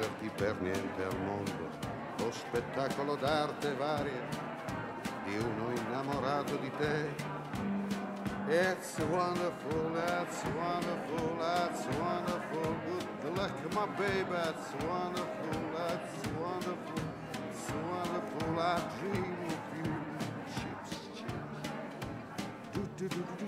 perderti per niente al mondo, lo spettacolo d'arte varia di uno innamorato di te. It's wonderful, that's wonderful, that's wonderful, good luck my baby, that's wonderful, that's wonderful, it's wonderful, I dream of you, chips, chips. Do, do, do,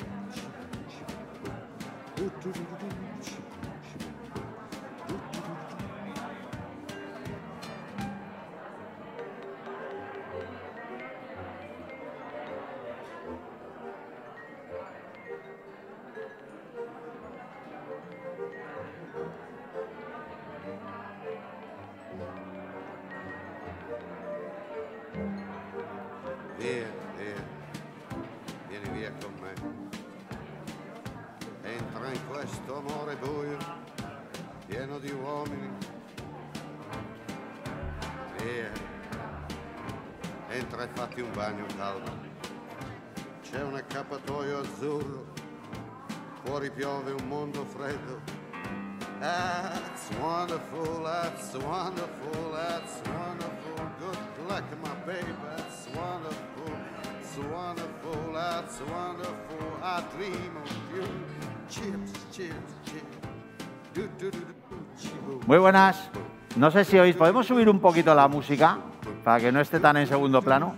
Muy buenas. No sé si oís, ¿podemos subir un poquito la música para que no esté tan en segundo plano?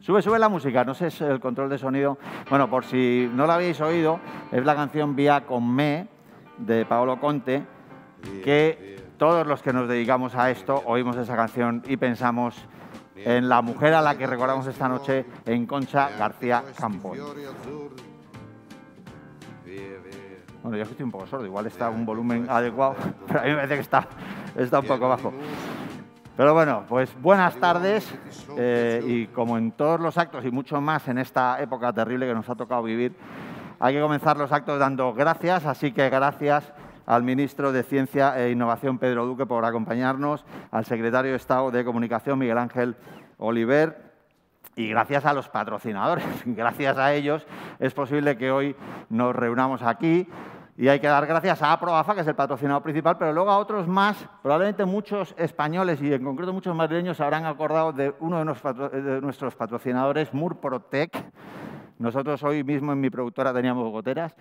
Sube, sube la música, no sé si el control de sonido. Bueno, por si no la habéis oído, es la canción Vía con Me de Paolo Conte, que todos los que nos dedicamos a esto oímos esa canción y pensamos en la mujer a la que recordamos esta noche, en Concha García Campos yo estoy un poco sordo, igual está un volumen adecuado, pero a mí me parece que está, está un poco bajo. Pero bueno, pues buenas tardes eh, y como en todos los actos y mucho más en esta época terrible que nos ha tocado vivir, hay que comenzar los actos dando gracias, así que gracias al ministro de Ciencia e Innovación, Pedro Duque, por acompañarnos, al secretario de Estado de Comunicación, Miguel Ángel Oliver, y gracias a los patrocinadores, gracias a ellos es posible que hoy nos reunamos aquí y hay que dar gracias a Proafa, que es el patrocinador principal, pero luego a otros más, probablemente muchos españoles y en concreto muchos madrileños habrán acordado de uno de, nuestros patrocinadores, Murprotec. Nosotros hoy mismo en mi productora teníamos goteras.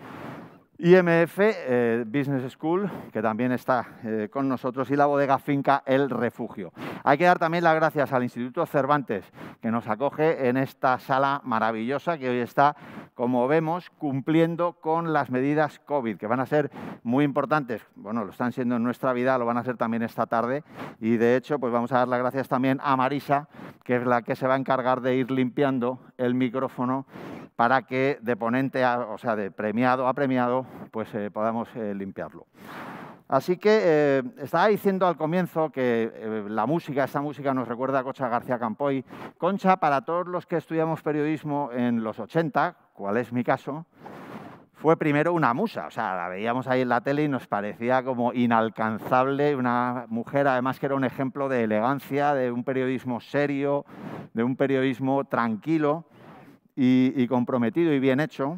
IMF eh, Business School, que también está eh, con nosotros, y la bodega finca El Refugio. Hay que dar también las gracias al Instituto Cervantes, que nos acoge en esta sala maravillosa que hoy está, como vemos, cumpliendo con las medidas COVID, que van a ser muy importantes. Bueno, lo están siendo en nuestra vida, lo van a ser también esta tarde. Y de hecho, pues vamos a dar las gracias también a Marisa, que es la que se va a encargar de ir limpiando el micrófono para que de ponente, o sea, de premiado a premiado, pues, eh, podamos eh, limpiarlo. Así que eh, estaba diciendo al comienzo que la música, esta música nos recuerda a Concha García Campoy. Concha, para todos los que estudiamos periodismo en los 80, cual es mi caso, fue primero una musa. O sea, la veíamos ahí en la tele y nos parecía como inalcanzable, una mujer además que era un ejemplo de elegancia, de un periodismo serio, de un periodismo tranquilo y comprometido y bien hecho.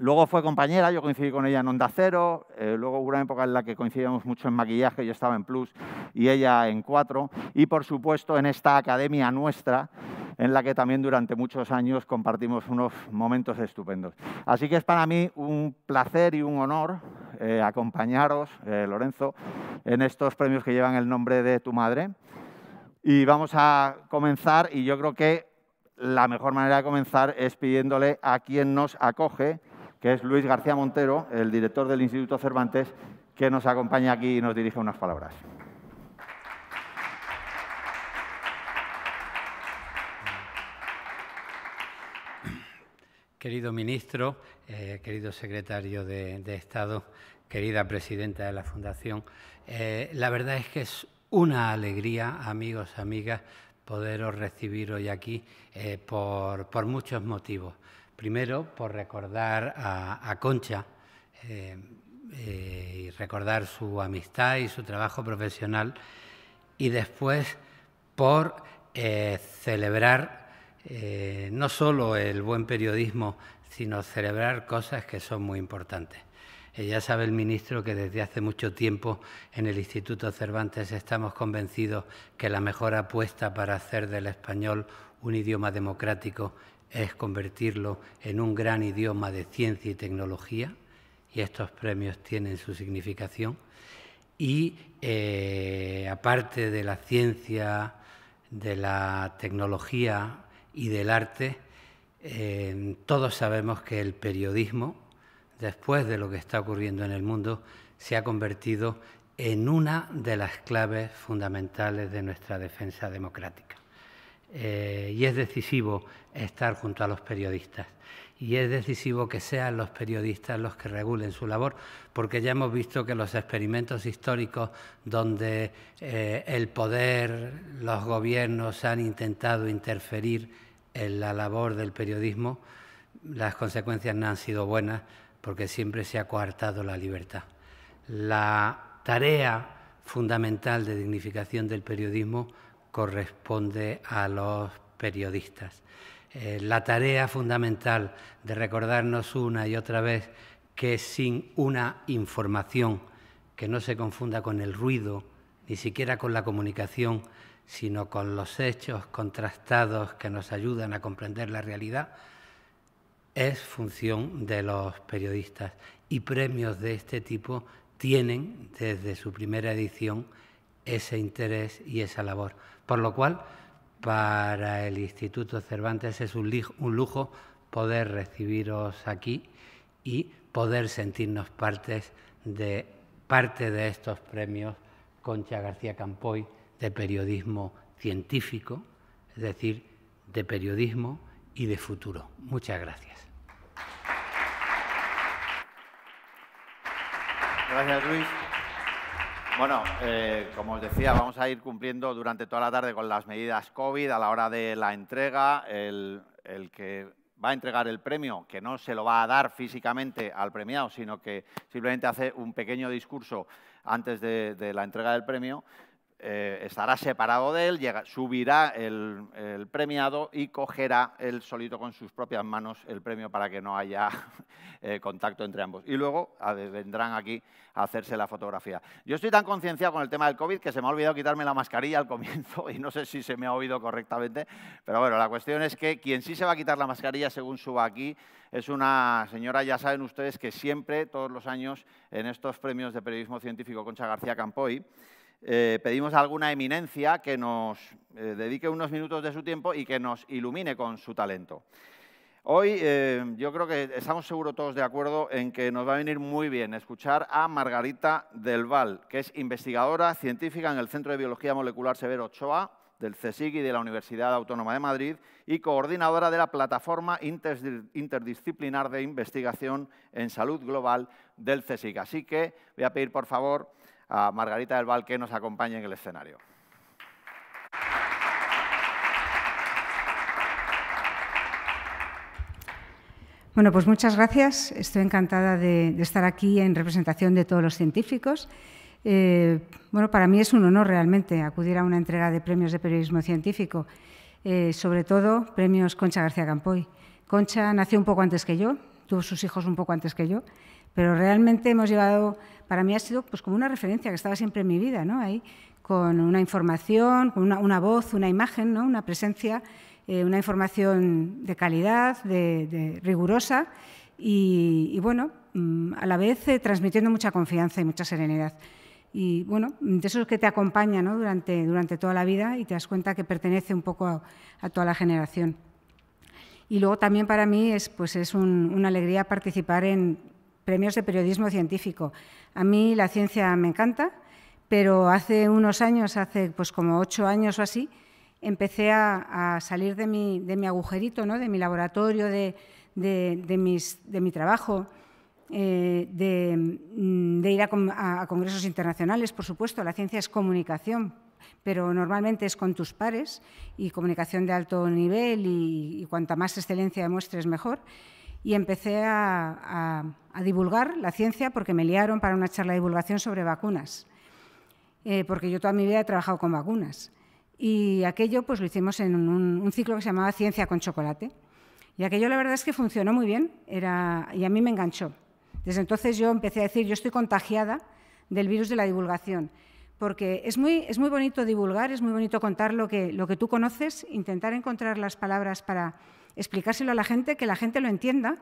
Luego fue compañera, yo coincidí con ella en Onda Cero, eh, luego hubo una época en la que coincidíamos mucho en maquillaje, yo estaba en Plus y ella en Cuatro, y por supuesto en esta academia nuestra, en la que también durante muchos años compartimos unos momentos estupendos. Así que es para mí un placer y un honor eh, acompañaros, eh, Lorenzo, en estos premios que llevan el nombre de tu madre. Y vamos a comenzar, y yo creo que la mejor manera de comenzar es pidiéndole a quien nos acoge, que es Luis García Montero, el director del Instituto Cervantes, que nos acompaña aquí y nos dirige unas palabras. Querido ministro, eh, querido secretario de, Estado, querida presidenta de la Fundación, eh, la verdad es que es una alegría, amigos, amigas, poderos recibir hoy aquí eh, por muchos motivos. Primero, por recordar a, Concha eh, eh, y recordar su amistad y su trabajo profesional. Y después, por eh, celebrar no solo el buen periodismo, sino celebrar cosas que son muy importantes. Ya sabe el ministro que desde hace mucho tiempo en el Instituto Cervantes estamos convencidos que la mejor apuesta para hacer del español un idioma democrático es convertirlo en un gran idioma de ciencia y tecnología, y estos premios tienen su significación. Y eh, aparte de la ciencia, de la tecnología y del arte, eh, todos sabemos que el periodismo, después de lo que está ocurriendo en el mundo, se ha convertido en una de las claves fundamentales de nuestra defensa democrática. Eh, y es decisivo estar junto a los periodistas. Y es decisivo que sean los periodistas los que regulen su labor, porque ya hemos visto que los experimentos históricos donde eh, el poder, los gobiernos han intentado interferir en la labor del periodismo, las consecuencias no han sido buenas porque siempre se ha coartado la libertad. La tarea fundamental de dignificación del periodismo corresponde a los periodistas. Eh, la tarea fundamental de recordarnos una y otra vez que sin una información que no se confunda con el ruido, ni siquiera con la comunicación, sino con los hechos contrastados que nos ayudan a comprender la realidad, es función de los periodistas. Y premios de este tipo tienen desde su primera edición ese interés y esa labor. Por lo cual, para el Instituto Cervantes es un, lujo poder recibiros aquí y poder sentirnos de, parte de estos premios Concha García Campoy de periodismo científico, es decir, de periodismo y de futuro. Muchas gracias. Gracias, Luis. Bueno, eh, como os decía, vamos a ir cumpliendo durante toda la tarde con las medidas COVID a la hora de la entrega. El, que va a entregar el premio, que no se lo va a dar físicamente al premiado, sino que simplemente hace un pequeño discurso antes de la entrega del premio, eh, estará separado de él, subirá el, premiado y cogerá él solito con sus propias manos el premio para que no haya eh, contacto entre ambos. Y luego vendrán aquí a hacerse la fotografía. Yo estoy tan concienciado con el tema del COVID que se me ha olvidado quitarme la mascarilla al comienzo y no sé si se me ha oído correctamente, pero bueno, la cuestión es que quien sí se va a quitar la mascarilla según suba aquí es una señora, ya saben ustedes que siempre, todos los años, en estos premios de periodismo científico Concha García Campoy, eh, pedimos a alguna eminencia que nos eh, dedique unos minutos de su tiempo y que nos ilumine con su talento. Hoy eh, yo creo que estamos seguros todos de acuerdo en que nos va a venir muy bien escuchar a Margarita Del Val, que es investigadora científica en el Centro de Biología Molecular Severo Ochoa del CSIC y de la Universidad Autónoma de Madrid y coordinadora de la Plataforma Interdisciplinar de Investigación en Salud Global del CSIC. Así que voy a pedir, por favor, a Margarita del Val que nos acompañe en el escenario. Bueno, pues muchas gracias. Estoy encantada de, estar aquí en representación de todos los científicos. Eh, bueno, para mí es un honor realmente acudir a una entrega de premios de periodismo científico, eh, sobre todo premios Concha García Campoy. Concha nació un poco antes que yo, tuvo sus hijos un poco antes que yo, pero realmente hemos llevado para mí ha sido pues, como una referencia que estaba siempre en mi vida, ¿no? Ahí, con una información, con una, voz, una imagen, ¿no? una presencia, eh, una información de calidad, de, rigurosa y, bueno, mm, a la vez eh, transmitiendo mucha confianza y mucha serenidad. Y bueno, de eso es que te acompaña durante, durante toda la vida y te das cuenta que pertenece un poco a, toda la generación. Y luego también para mí es, pues es una alegría participar en premios de periodismo científico. A mí la ciencia me encanta, pero hace unos años, hace pues como ocho años o así, empecé a, salir de mi, agujerito, ¿no? de mi laboratorio, de, mi trabajo, eh, mm, de, ir a, congresos internacionales, por supuesto. La ciencia es comunicación, pero normalmente es con tus pares y comunicación de alto nivel y, y cuanta más excelencia demuestres mejor y empecé a, divulgar la ciencia porque me liaron para una charla de divulgación sobre vacunas, eh, porque yo toda mi vida he trabajado con vacunas. Y aquello pues lo hicimos en un, ciclo que se llamaba Ciencia con Chocolate. Y aquello la verdad es que funcionó muy bien era, y a mí me enganchó. Desde entonces yo empecé a decir, yo estoy contagiada del virus de la divulgación, porque es muy, es muy bonito divulgar, es muy bonito contar lo que, lo que tú conoces, intentar encontrar las palabras para explicárselo a la gente, que la gente lo entienda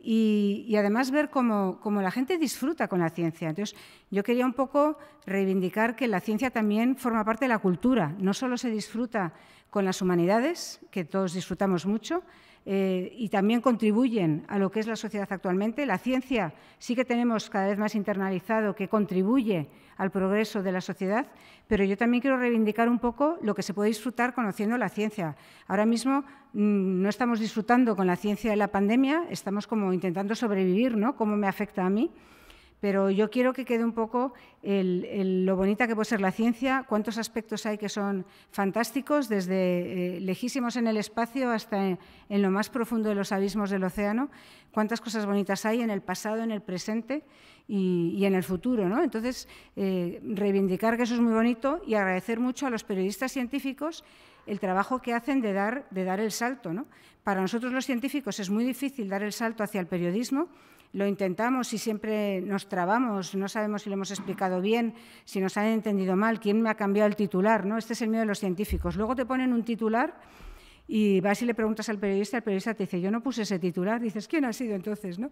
y, además ver cómo, cómo, la gente disfruta con la ciencia. Entonces, yo quería un poco reivindicar que la ciencia también forma parte de la cultura, no solo se disfruta con las humanidades, que todos disfrutamos mucho, eh, y también contribuyen a lo que es la sociedad actualmente. La ciencia sí que tenemos cada vez más internalizado que contribuye al progreso de la sociedad, pero yo también quiero reivindicar un poco lo que se puede disfrutar conociendo la ciencia. Ahora mismo mm, no estamos disfrutando con la ciencia de la pandemia, estamos como intentando sobrevivir, ¿no? ¿Cómo me afecta a mí? pero yo quiero que quede un poco lo bonita que puede ser la ciencia, cuántos aspectos hay que son fantásticos, desde eh, lejísimos en el espacio hasta en, lo más profundo de los abismos del océano, cuántas cosas bonitas hay en el pasado, en el presente y, en el futuro. Entonces, eh, reivindicar que eso es muy bonito y agradecer mucho a los periodistas científicos el trabajo que hacen de dar, de dar el salto. Para nosotros los científicos es muy difícil dar el salto hacia el periodismo lo intentamos y siempre nos trabamos, no sabemos si lo hemos explicado bien, si nos han entendido mal, quién me ha cambiado el titular, ¿no? Este es el miedo de los científicos. Luego te ponen un titular y vas y le preguntas al periodista, el periodista te dice, yo no puse ese titular, dices, ¿quién ha sido entonces, no?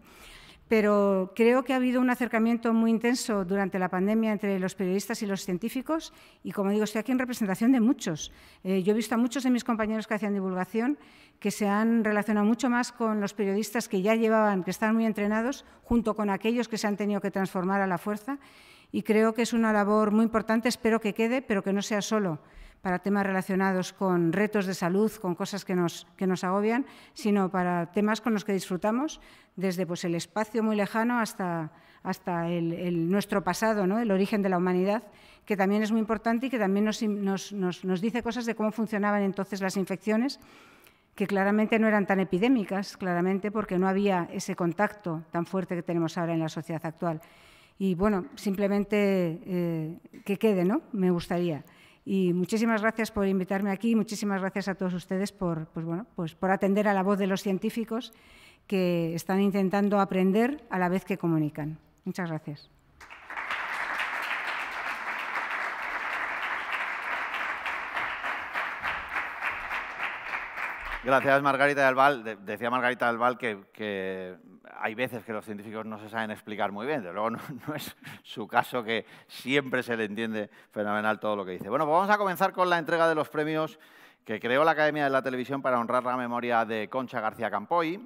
pero creo que ha habido un acercamiento muy intenso durante la pandemia entre los periodistas y los científicos y, como digo, estoy aquí en representación de muchos. Eh, yo he visto a muchos de mis compañeros que hacían divulgación que se han relacionado mucho más con los periodistas que ya llevaban, que están muy entrenados, junto con aquellos que se han tenido que transformar a la fuerza y creo que es una labor muy importante, espero que quede, pero que no sea solo para temas relacionados con retos de salud, con cosas que nos, que nos agobian, sino para temas con los que disfrutamos, desde pues, el espacio muy lejano hasta, hasta el, nuestro pasado, el origen de la humanidad, que también es muy importante y que también nos, dice cosas de cómo funcionaban entonces las infecciones que claramente no eran tan epidémicas, claramente porque no había ese contacto tan fuerte que tenemos ahora en la sociedad actual. Y bueno, simplemente eh, que quede, ¿no? Me gustaría. Y muchísimas gracias por invitarme aquí, muchísimas gracias a todos ustedes por, pues bueno, pues por atender a la voz de los científicos que están intentando aprender a la vez que comunican. Muchas gracias. Gracias, Margarita del Val. decía Margarita del Val que, hay veces que los científicos no se saben explicar muy bien. De luego, no, es su caso que siempre se le entiende fenomenal todo lo que dice. Bueno, pues vamos a comenzar con la entrega de los premios que creó la Academia de la Televisión para honrar la memoria de Concha García Campoy.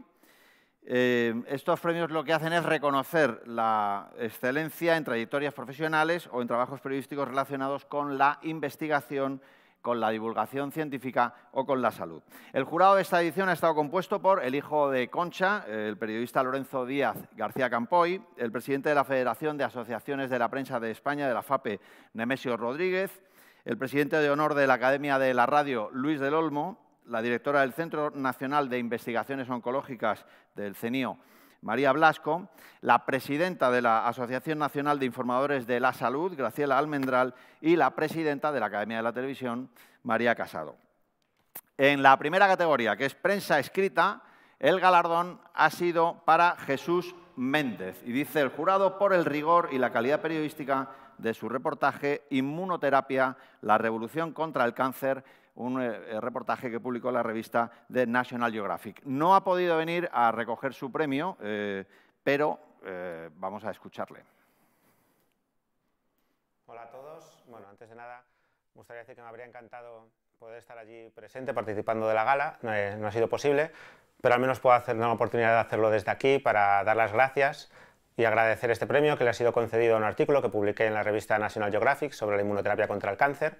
Eh, estos premios lo que hacen es reconocer la excelencia en trayectorias profesionales o en trabajos periodísticos relacionados con la investigación con la divulgación científica o con la salud. El jurado de esta edición ha estado compuesto por el hijo de Concha, el periodista Lorenzo Díaz García Campoy, el presidente de la Federación de Asociaciones de la Prensa de España, de la FAPE, Nemesio Rodríguez, el presidente de honor de la Academia de la Radio, Luis del Olmo, la directora del Centro Nacional de Investigaciones Oncológicas del CENIO, María Blasco, la presidenta de la Asociación Nacional de Informadores de la Salud, Graciela Almendral, y la presidenta de la Academia de la Televisión, María Casado. En la primera categoría, que es prensa escrita, el galardón ha sido para Jesús Méndez y dice el jurado por el rigor y la calidad periodística de su reportaje Inmunoterapia, la revolución contra el cáncer, un eh, eh, reportaje que publicó la revista de National Geographic. No ha podido venir a recoger su premio, eh, pero vamos a escucharle. Hola a todos. Bueno, antes de nada, me gustaría decir que me habría encantado poder estar allí presente participando de la gala. No, no ha sido posible, pero al menos puedo hacer una oportunidad de hacerlo desde aquí para dar las gracias y agradecer este premio que le ha sido concedido a un artículo que publiqué en la revista National Geographic sobre la inmunoterapia contra el cáncer.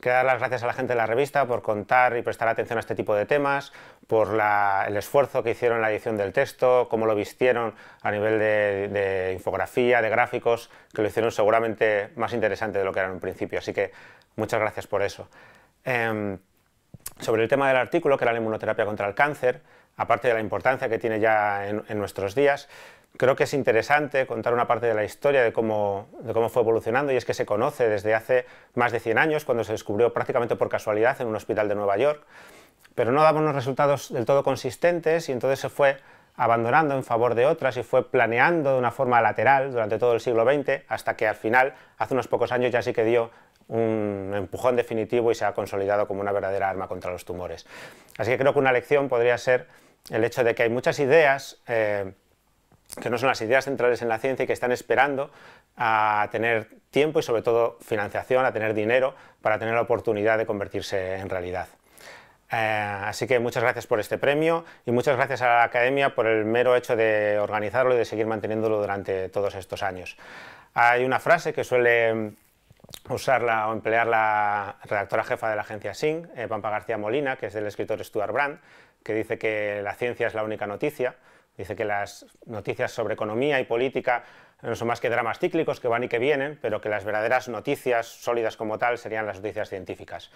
Quiero dar las gracias a la gente de la revista por contar y prestar atención a este tipo de temas, por el esfuerzo que hicieron en la edición del texto, cómo lo vistieron a nivel de, infografía, de gráficos, que lo hicieron seguramente más interesante de lo que era en un principio. Así que muchas gracias por eso. Em, sobre el tema del artículo, que era la inmunoterapia contra el cáncer, aparte de la importancia que tiene ya en nuestros días, creo que es interesante contar una parte de la historia de cómo, cómo fue evolucionando y es que se conoce desde hace más de 100 años, cuando se descubrió prácticamente por casualidad en un hospital de Nueva York, pero no daba unos resultados del todo consistentes y entonces se fue abandonando en favor de otras y fue planeando de una forma lateral durante todo el siglo XX hasta que al final, hace unos pocos años, ya sí que dio un empujón definitivo y se ha consolidado como una verdadera arma contra los tumores. Así que creo que una lección podría ser el hecho de que hay muchas ideas eh, que no son las ideas centrales en la ciencia y que están esperando a tener tiempo y sobre todo financiación, a tener dinero para tener la oportunidad de convertirse en realidad. Eh, así que muchas gracias por este premio y muchas gracias a la Academia por el mero hecho de organizarlo y de seguir manteniéndolo durante todos estos años. Hay una frase que suele usarla o emplear la redactora jefa de la agencia SING, eh, Pampa García Molina, que es del escritor Stuart Brand, que dice que la ciencia es la única noticia, dice que las noticias sobre economía y política no son más que dramas cíclicos que van y que vienen, pero que las verdaderas noticias sólidas como tal serían las noticias científicas.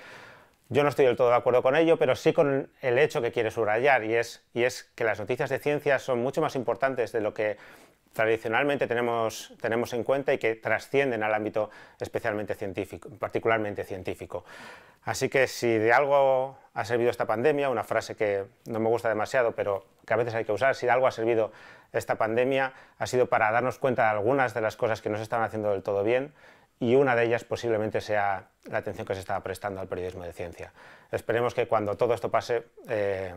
Yo no estoy del todo de acuerdo con ello, pero sí con el hecho que quiere subrayar, y es, y es que las noticias de ciencia son mucho más importantes de lo que tradicionalmente tenemos, tenemos en cuenta y que trascienden al ámbito especialmente científico, particularmente científico. Así que si de algo ha servido esta pandemia, una frase que no me gusta demasiado, pero que a veces hay que usar, si de algo ha servido esta pandemia, ha sido para darnos cuenta de algunas de las cosas que no se están haciendo del todo bien y una de ellas posiblemente sea la atención que se está prestando al periodismo de ciencia. Esperemos que cuando todo esto pase eh,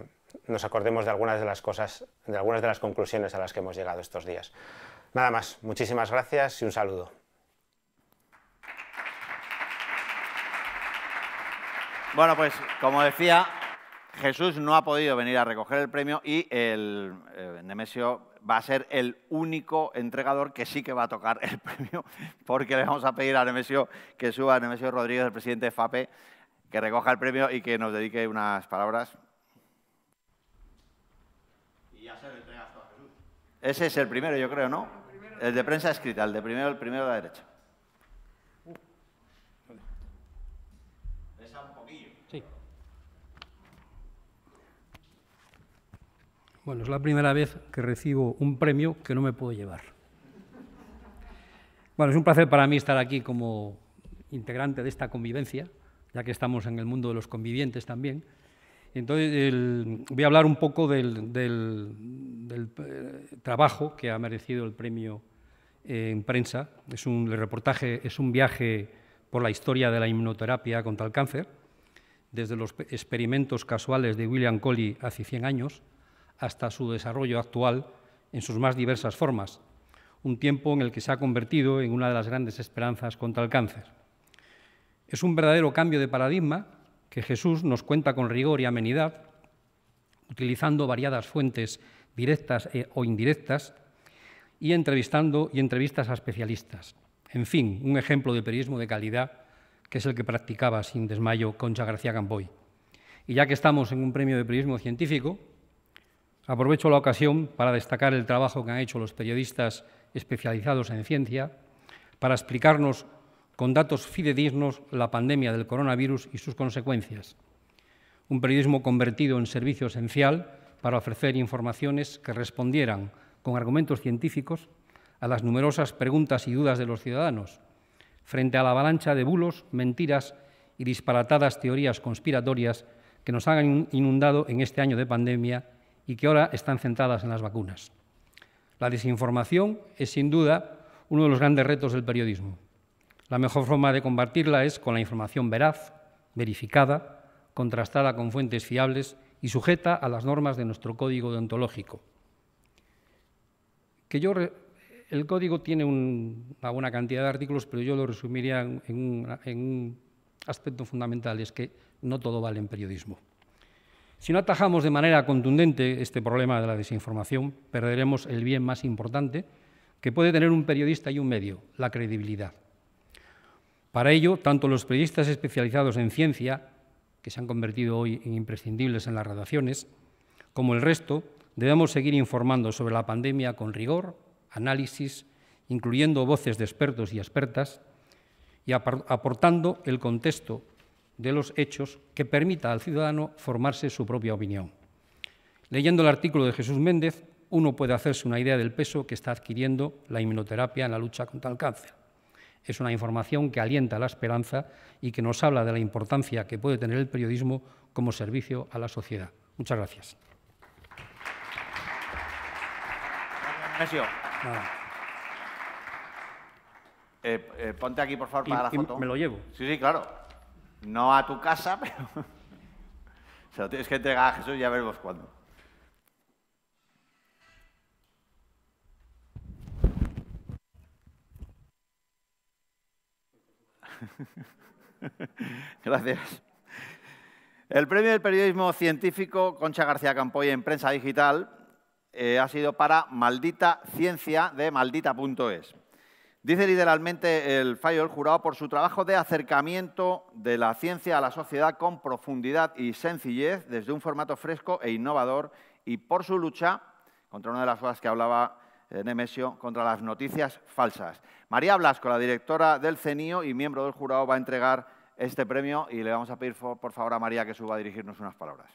nos acordemos de algunas de las cosas, de algunas de las conclusiones a las que hemos llegado estos días. Nada más, muchísimas gracias y un saludo. Bueno, pues como decía, Jesús no ha podido venir a recoger el premio y el eh, Nemesio va a ser el único entregador que sí que va a tocar el premio, porque le vamos a pedir a Nemesio que suba, a Nemesio Rodríguez, el presidente de FAPE, que recoja el premio y que nos dedique unas palabras. Y ya se entregas a Ese es el primero, yo creo, ¿no? El de prensa escrita, el de primero, el primero de la derecha. Bueno, es la primera vez que recibo un premio que no me puedo llevar. Bueno, es un placer para mí estar aquí como integrante de esta convivencia, ya que estamos en el mundo de los convivientes también. Entonces, voy a hablar un poco del, eh, trabajo que ha merecido el premio eh, en prensa. Es un reportaje, es un viaje por la historia de la inmunoterapia contra el cáncer, desde los experimentos casuales de William Coley hace 100 años hasta su desarrollo actual en sus más diversas formas, un tiempo en el que se ha convertido en una de las grandes esperanzas contra el cáncer. Es un verdadero cambio de paradigma que Jesús nos cuenta con rigor y amenidad, utilizando variadas fuentes directas eh, o indirectas y entrevistando y entrevistas a especialistas. En fin, un ejemplo de periodismo de calidad que es el que practicaba sin desmayo Concha García Gamboy. Y ya que estamos en un premio de periodismo científico, Aprovecho la ocasión para destacar el trabajo que han hecho los periodistas especializados en ciencia para explicarnos con datos fidedignos la pandemia del coronavirus y sus consecuencias. Un periodismo convertido en servicio esencial para ofrecer informaciones que respondieran con argumentos científicos a las numerosas preguntas y dudas de los ciudadanos, frente a la avalancha de bulos, mentiras y disparatadas teorías conspiratorias que nos han inundado en este año de pandemia y que ahora están centradas en las vacunas. La desinformación es sin duda uno de los grandes retos del periodismo. La mejor forma de combatirla es con la información veraz, verificada, contrastada con fuentes fiables y sujeta a las normas de nuestro código deontológico. Que yo el código tiene una buena cantidad de artículos, pero yo lo resumiría en un aspecto fundamental, es que no todo vale en periodismo. Si no atajamos de manera contundente este problema de la desinformación, perderemos el bien más importante que puede tener un periodista y un medio, la credibilidad. Para ello, tanto los periodistas especializados en ciencia, que se han convertido hoy en imprescindibles en las redacciones, como el resto, debemos seguir informando sobre la pandemia con rigor, análisis, incluyendo voces de expertos y expertas, y aportando el contexto de los hechos que permita al ciudadano formarse su propia opinión. Leyendo el artículo de Jesús Méndez, uno puede hacerse una idea del peso que está adquiriendo la inmunoterapia en la lucha contra el cáncer. Es una información que alienta la esperanza y que nos habla de la importancia que puede tener el periodismo como servicio a la sociedad. Muchas gracias. Eh, eh, ponte aquí, por favor, para la foto. Me lo llevo. Sí, sí, claro. No a tu casa, pero se lo tienes que entregar a Jesús y ya veremos cuándo. Gracias. El premio del periodismo científico Concha García Campoy en prensa digital eh, ha sido para Maldita Ciencia de maldita.es. Dice literalmente el fallo del jurado por su trabajo de acercamiento de la ciencia a la sociedad con profundidad y sencillez desde un formato fresco e innovador y por su lucha contra una de las cosas que hablaba eh, Nemesio, contra las noticias falsas. María Blasco, la directora del CENIO y miembro del jurado, va a entregar este premio y le vamos a pedir por favor a María que suba a dirigirnos unas palabras.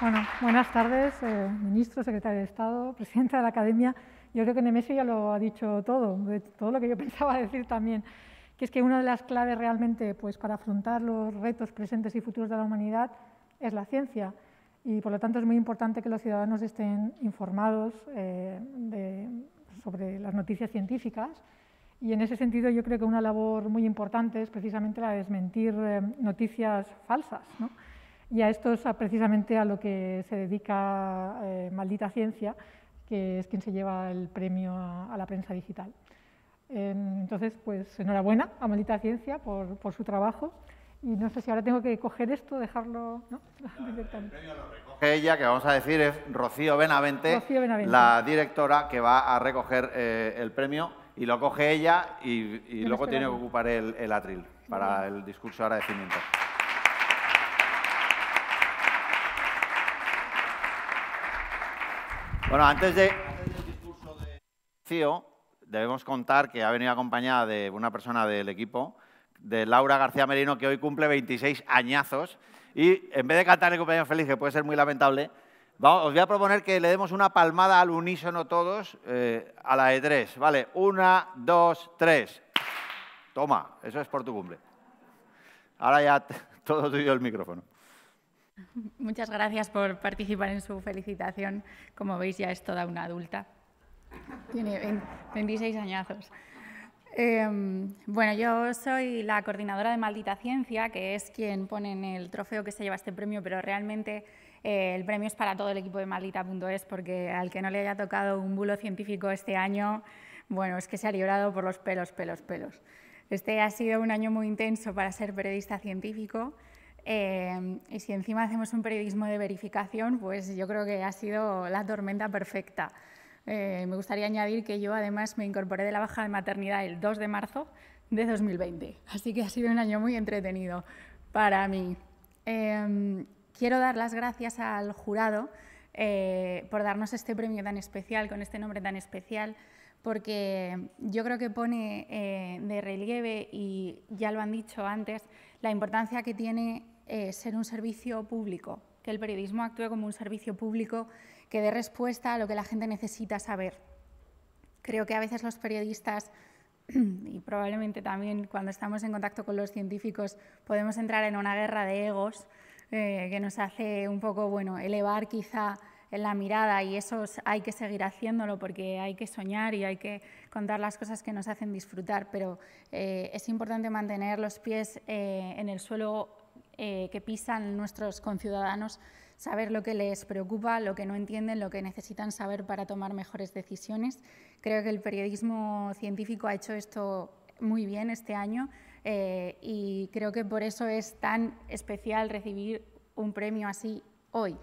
bueno, buenas tardes, eh, ministro, secretario de Estado, presidenta de la Academia. Yo creo que Nemesio ya lo ha dicho todo, todo lo que yo pensaba decir también, que es que una de las claves realmente pues, para afrontar los retos presentes y futuros de la humanidad es la ciencia y por lo tanto es muy importante que los ciudadanos estén informados eh, sobre las noticias científicas y en ese sentido yo creo que una labor muy importante es precisamente la de desmentir eh, noticias falsas. ¿no? Y a esto es precisamente a lo que se dedica eh, Maldita Ciencia, que es quien se lleva el premio a, la prensa digital. entonces, pues enhorabuena a Maldita Ciencia por, su trabajo. Y no sé si ahora tengo que coger esto, dejarlo ¿no? directamente. El premio lo recoge ella, que vamos a decir es Rocío Benavente, la directora que va a recoger eh, el premio y lo coge ella y, luego tiene que ocupar el, el atril para el discurso de agradecimiento. Bueno, antes, de, del discurso de CIO, debemos contar que ha venido acompañada de una persona del equipo, de Laura García Merino, que hoy cumple 26 añazos. Y en vez de cantar el cumpleaños feliz, que puede ser muy lamentable, os voy a proponer que le demos una palmada al unísono todos eh, a la de tres. Vale, una, dos, tres. Toma, eso es por tu cumple. Ahora ya todo tuyo el micrófono. Muchas gracias por participar en su felicitación. Como veis, ya es toda una adulta. Tiene 26 añazos. Em, bueno, yo soy la coordinadora de Maldita Ciencia, que es quien pone en el trofeo que se lleva este premio, pero realmente eh, el premio es para todo el equipo de Maldita.es, porque al que no le haya tocado un bulo científico este año, bueno, es que se ha librado por los pelos, pelos, pelos. Este ha sido un año muy intenso para ser periodista científico. Em, y si encima hacemos un periodismo de verificación, pues yo creo que ha sido la tormenta perfecta. Eh, me gustaría añadir que yo además me incorporé de la baja de maternidad el 2 de marzo de 2020, así que ha sido un año muy entretenido para mí. Em, quiero dar las gracias al jurado eh, por darnos este premio tan especial, con este nombre tan especial, porque yo creo que pone eh, de relieve, y ya lo han dicho antes, la importancia que tiene eh, ser un servicio público, que el periodismo actúe como un servicio público que dé respuesta a lo que la gente necesita saber. Creo que a veces los periodistas, y probablemente también cuando estamos en contacto con los científicos, podemos entrar en una guerra de egos eh, que nos hace un poco bueno, elevar quizá la mirada y eso hay que seguir haciéndolo porque hay que soñar y hay que contar las cosas que nos hacen disfrutar, pero eh, es importante mantener los pies en el suelo eh, que pisan nuestros conciudadanos, saber lo que les preocupa, lo que no entienden, lo que necesitan saber para tomar mejores decisiones. Creo que el periodismo científico ha hecho esto muy bien este año eh, y creo que por eso es tan especial recibir un premio así hoy,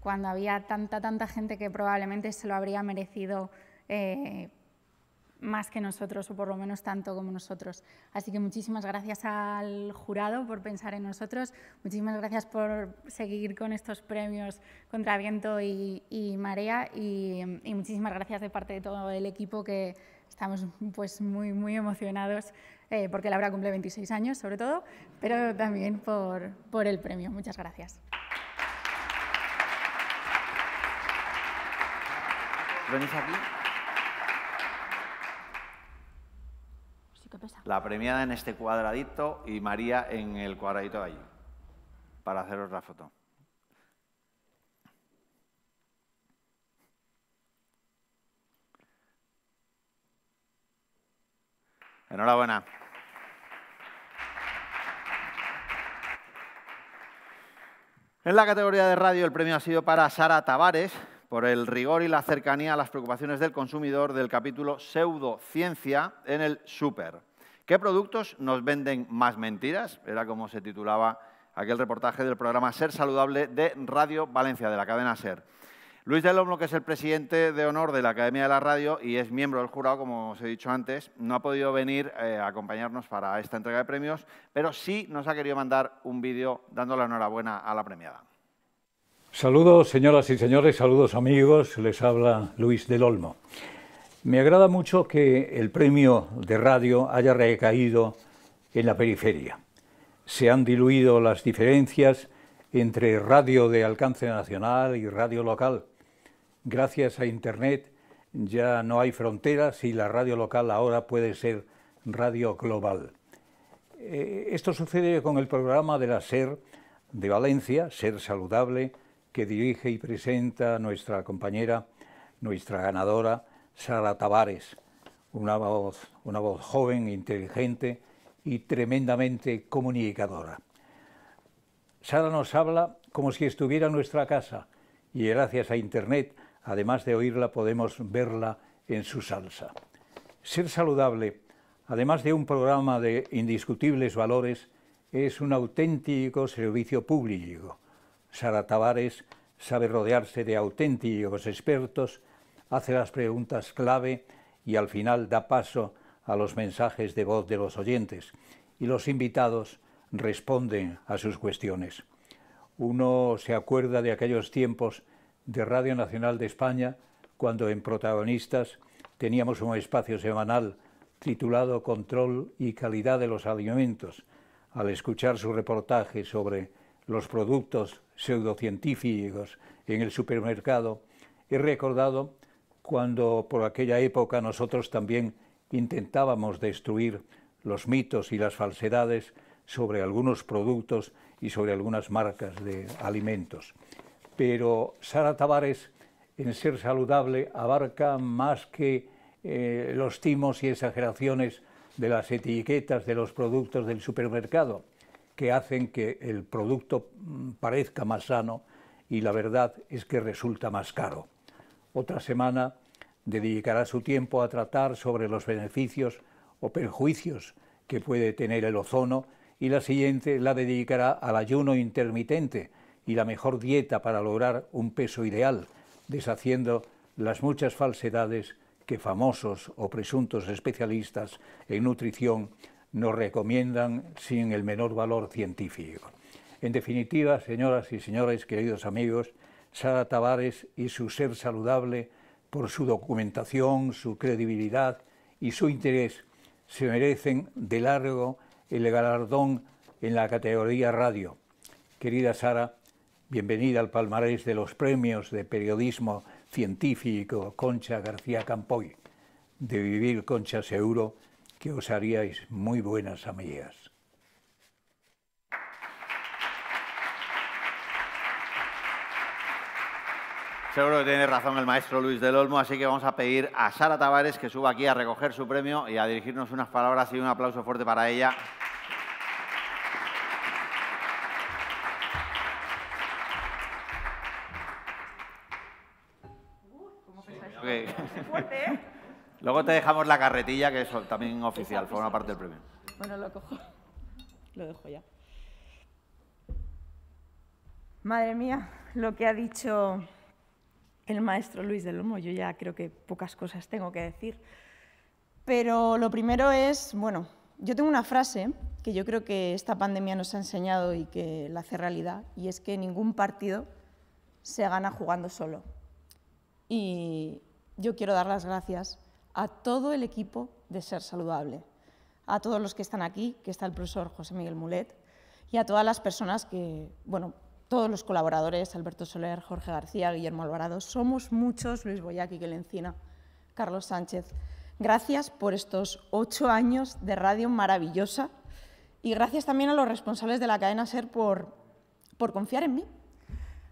cuando había tanta, tanta gente que probablemente se lo habría merecido eh, más que nosotros, o por lo menos tanto como nosotros. Así que muchísimas gracias al jurado por pensar en nosotros, muchísimas gracias por seguir con estos premios contra viento y, marea y, muchísimas gracias de parte de todo el equipo que estamos pues muy, muy emocionados eh, porque Laura cumple 26 años sobre todo, pero también por, por el premio. Muchas gracias. La premiada en este cuadradito y María en el cuadradito de allí, para haceros la foto. Enhorabuena. En la categoría de radio el premio ha sido para Sara Tavares por el rigor y la cercanía a las preocupaciones del consumidor del capítulo Pseudociencia en el Super. ¿Qué productos nos venden más mentiras? Era como se titulaba aquel reportaje del programa Ser Saludable de Radio Valencia, de la cadena Ser. Luis del Olmo, que es el presidente de honor de la Academia de la Radio y es miembro del jurado, como os he dicho antes, no ha podido venir eh, a acompañarnos para esta entrega de premios, pero sí nos ha querido mandar un vídeo dando la enhorabuena a la premiada. Saludos, señoras y señores, saludos amigos, les habla Luis del Olmo. Me agrada mucho que el premio de radio haya recaído en la periferia. Se han diluido las diferencias entre radio de alcance nacional y radio local. Gracias a Internet ya no hay fronteras y la radio local ahora puede ser radio global. Eh, esto sucede con el programa de la SER de Valencia, Ser Saludable, que dirige y presenta nuestra compañera, nuestra ganadora, Sara Tavares, una voz, una voz joven, inteligente y tremendamente comunicadora. Sara nos habla como si estuviera en nuestra casa y gracias a Internet, además de oírla, podemos verla en su salsa. Ser saludable, además de un programa de indiscutibles valores, es un auténtico servicio público. Sara Tavares sabe rodearse de auténticos expertos hace las preguntas clave y al final da paso a los mensajes de voz de los oyentes y los invitados responden a sus cuestiones. Uno se acuerda de aquellos tiempos de Radio Nacional de España cuando en protagonistas teníamos un espacio semanal titulado Control y calidad de los alimentos. Al escuchar su reportaje sobre los productos pseudocientíficos en el supermercado, he recordado cuando por aquella época nosotros también intentábamos destruir los mitos y las falsedades sobre algunos productos y sobre algunas marcas de alimentos. Pero Sara Tavares en Ser Saludable abarca más que eh, los timos y exageraciones de las etiquetas de los productos del supermercado, que hacen que el producto mm, parezca más sano y la verdad es que resulta más caro. Otra semana dedicará su tiempo a tratar sobre los beneficios o perjuicios que puede tener el ozono y la siguiente la dedicará al ayuno intermitente y la mejor dieta para lograr un peso ideal, deshaciendo las muchas falsedades que famosos o presuntos especialistas en nutrición nos recomiendan sin el menor valor científico. En definitiva, señoras y señores, queridos amigos, Sara Tavares y su ser saludable por su documentación, su credibilidad y su interés, se merecen de largo el galardón en la categoría radio. Querida Sara, bienvenida al palmarés de los premios de periodismo científico Concha García Campoy. De vivir Concha seguro que os haríais muy buenas amigas. Seguro que tiene razón el maestro Luis del Olmo, así que vamos a pedir a Sara Tavares que suba aquí a recoger su premio y a dirigirnos unas palabras y un aplauso fuerte para ella. ¿eh? Luego te dejamos la carretilla, que es también oficial, forma parte del premio. Bueno, lo cojo. Lo dejo ya. Madre mía, lo que ha dicho el maestro Luis del Lomo, Yo ya creo que pocas cosas tengo que decir. Pero lo primero es, bueno, yo tengo una frase que yo creo que esta pandemia nos ha enseñado y que la hace realidad, y es que ningún partido se gana jugando solo. Y yo quiero dar las gracias a todo el equipo de Ser Saludable, a todos los que están aquí, que está el profesor José Miguel Mulet, y a todas las personas que, bueno, todos los colaboradores, Alberto Soler, Jorge García, Guillermo Alvarado, somos muchos, Luis Boyac, le Carlos Sánchez. Gracias por estos ocho años de radio maravillosa y gracias también a los responsables de la cadena SER por, por confiar en mí.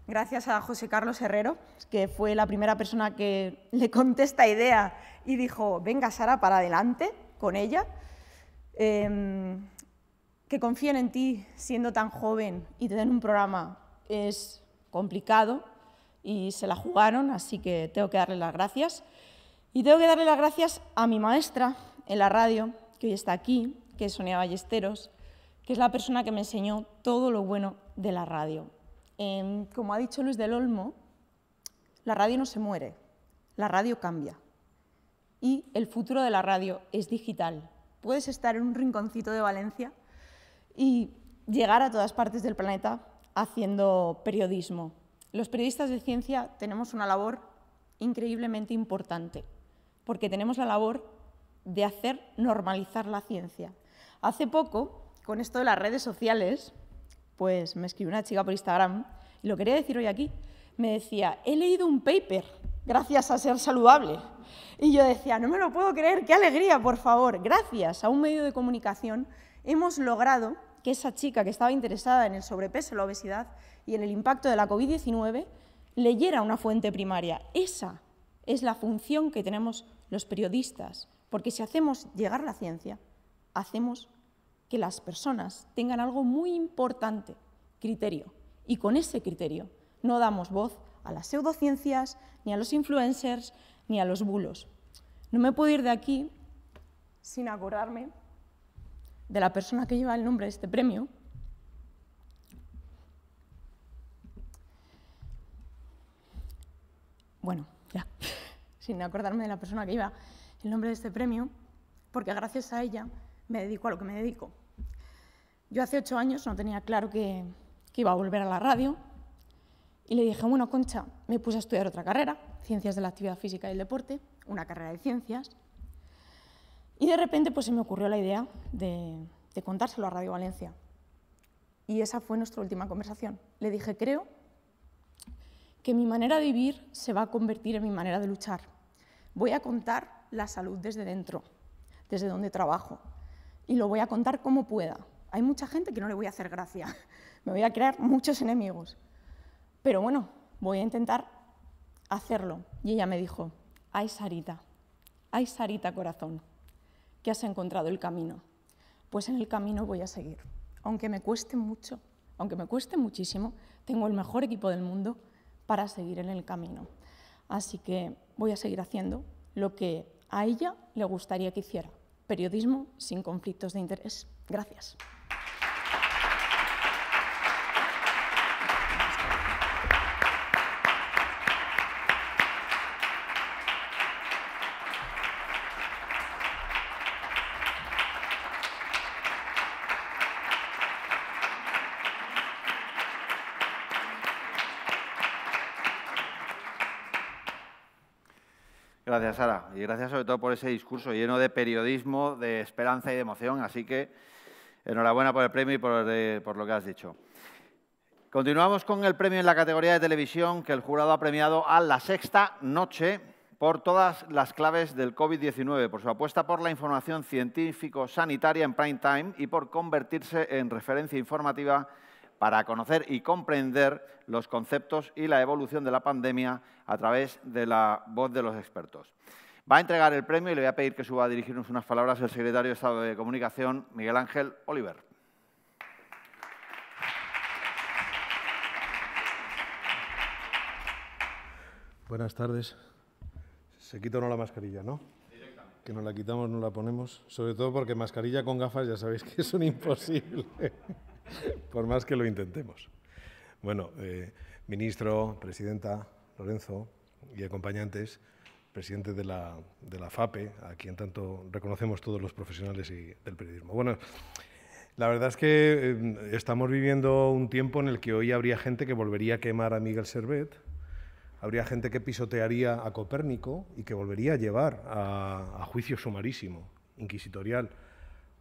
Gracias a José Carlos Herrero, que fue la primera persona que le conté esta idea y dijo, venga Sara, para adelante con ella. Em, que confíen en ti siendo tan joven y te den un programa es complicado y se la jugaron, así que tengo que darle las gracias. Y tengo que darle las gracias a mi maestra en la radio, que hoy está aquí, que es Sonia Ballesteros, que es la persona que me enseñó todo lo bueno de la radio. Em, como ha dicho Luis del Olmo, la radio no se muere, la radio cambia. Y el futuro de la radio es digital. Puedes estar en un rinconcito de Valencia y llegar a todas partes del planeta haciendo periodismo. Los periodistas de ciencia tenemos una labor increíblemente importante, porque tenemos la labor de hacer normalizar la ciencia. Hace poco, con esto de las redes sociales, pues me escribió una chica por Instagram, y lo quería decir hoy aquí, me decía, he leído un paper gracias a ser saludable. Y yo decía, no me lo puedo creer, qué alegría, por favor. Gracias a un medio de comunicación hemos logrado que esa chica que estaba interesada en el sobrepeso, la obesidad y en el impacto de la COVID-19 leyera una fuente primaria. Esa es la función que tenemos los periodistas, porque si hacemos llegar la ciencia, hacemos que las personas tengan algo muy importante, criterio. Y con ese criterio no damos voz a las pseudociencias, ni a los influencers, ni a los bulos. No me puedo ir de aquí sin acordarme de la persona que lleva el nombre de este premio. Bueno, ya, sin acordarme de la persona que lleva el nombre de este premio, porque gracias a ella me dedico a lo que me dedico. Yo hace ocho años no tenía claro que, iba a volver a la radio y le dije, bueno, Concha, me puse a estudiar otra carrera, Ciencias de la Actividad Física y el Deporte, una carrera de ciencias, y de repente pues, se me ocurrió la idea de, de contárselo a Radio Valencia. Y esa fue nuestra última conversación. Le dije, creo que mi manera de vivir se va a convertir en mi manera de luchar. Voy a contar la salud desde dentro, desde donde trabajo. Y lo voy a contar como pueda. Hay mucha gente que no le voy a hacer gracia. Me voy a crear muchos enemigos. Pero bueno, voy a intentar hacerlo. Y ella me dijo, ay Sarita, ay Sarita corazón que has encontrado el camino. Pues en el camino voy a seguir. Aunque me cueste mucho, aunque me cueste muchísimo, tengo el mejor equipo del mundo para seguir en el camino. Así que voy a seguir haciendo lo que a ella le gustaría que hiciera. Periodismo sin conflictos de interés. Gracias. gracias, Sara. Y gracias sobre todo por ese discurso lleno de periodismo, de esperanza y de emoción. Así que enhorabuena por el premio y eh, por, lo que has dicho. Continuamos con el premio en la categoría de televisión que el jurado ha premiado a la sexta noche por todas las claves del COVID-19, por su apuesta por la información científico-sanitaria en prime time y por convertirse en referencia informativa para conocer y comprender los conceptos y la evolución de la pandemia a través de la voz de los expertos. Va a entregar el premio y le voy a pedir que suba a dirigirnos unas palabras el secretario de Estado de Comunicación, Miguel Ángel Oliver. Buenas tardes. Se quita no la mascarilla, ¿no? Directamente. Que nos la quitamos, no la ponemos. Sobre todo porque mascarilla con gafas ya sabéis que es un imposible. por más que lo intentemos. Bueno, eh, ministro, presidenta Lorenzo y acompañantes, presidente de la, de la, FAPE, a quien tanto reconocemos todos los profesionales y, del periodismo. Bueno, la verdad es que eh, estamos viviendo un tiempo en el que hoy habría gente que volvería a quemar a Miguel Servet, habría gente que pisotearía a Copérnico y que volvería a llevar a, a juicio sumarísimo, inquisitorial,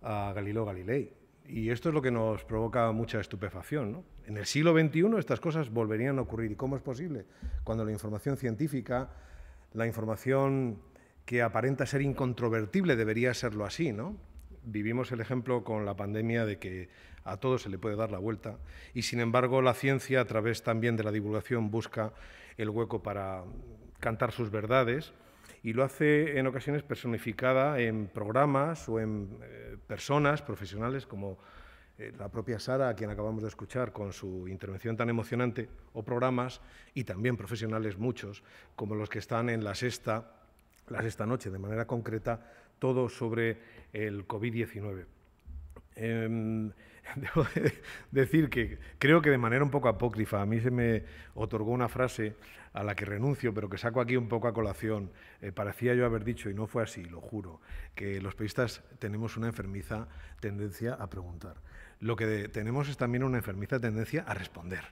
a Galileo Galilei. Y esto es lo que nos provoca mucha estupefacción. En el siglo XXI estas cosas volverían a ocurrir. ¿Y cómo es posible? Cuando la información científica, la información que aparenta ser incontrovertible, debería serlo así. ¿no? Vivimos el ejemplo con la pandemia de que a todo se le puede dar la vuelta y sin embargo la ciencia a través también de la divulgación busca el hueco para cantar sus verdades y lo hace en ocasiones personificada en programas o en eh, personas profesionales como eh, la propia Sara, a quien acabamos de escuchar con su intervención tan emocionante, o programas y también profesionales muchos, como los que están en la sexta, la sexta noche, de manera concreta, todo sobre el COVID-19. Em, debo decir que creo que de manera un poco apócrifa a mí se me otorgó una frase a la que renuncio, pero que saco aquí un poco a colación. Eh, parecía yo haber dicho, y no fue así, lo juro, que los periodistas tenemos una enfermiza tendencia a preguntar. Lo que tenemos es también una enfermiza tendencia a responder.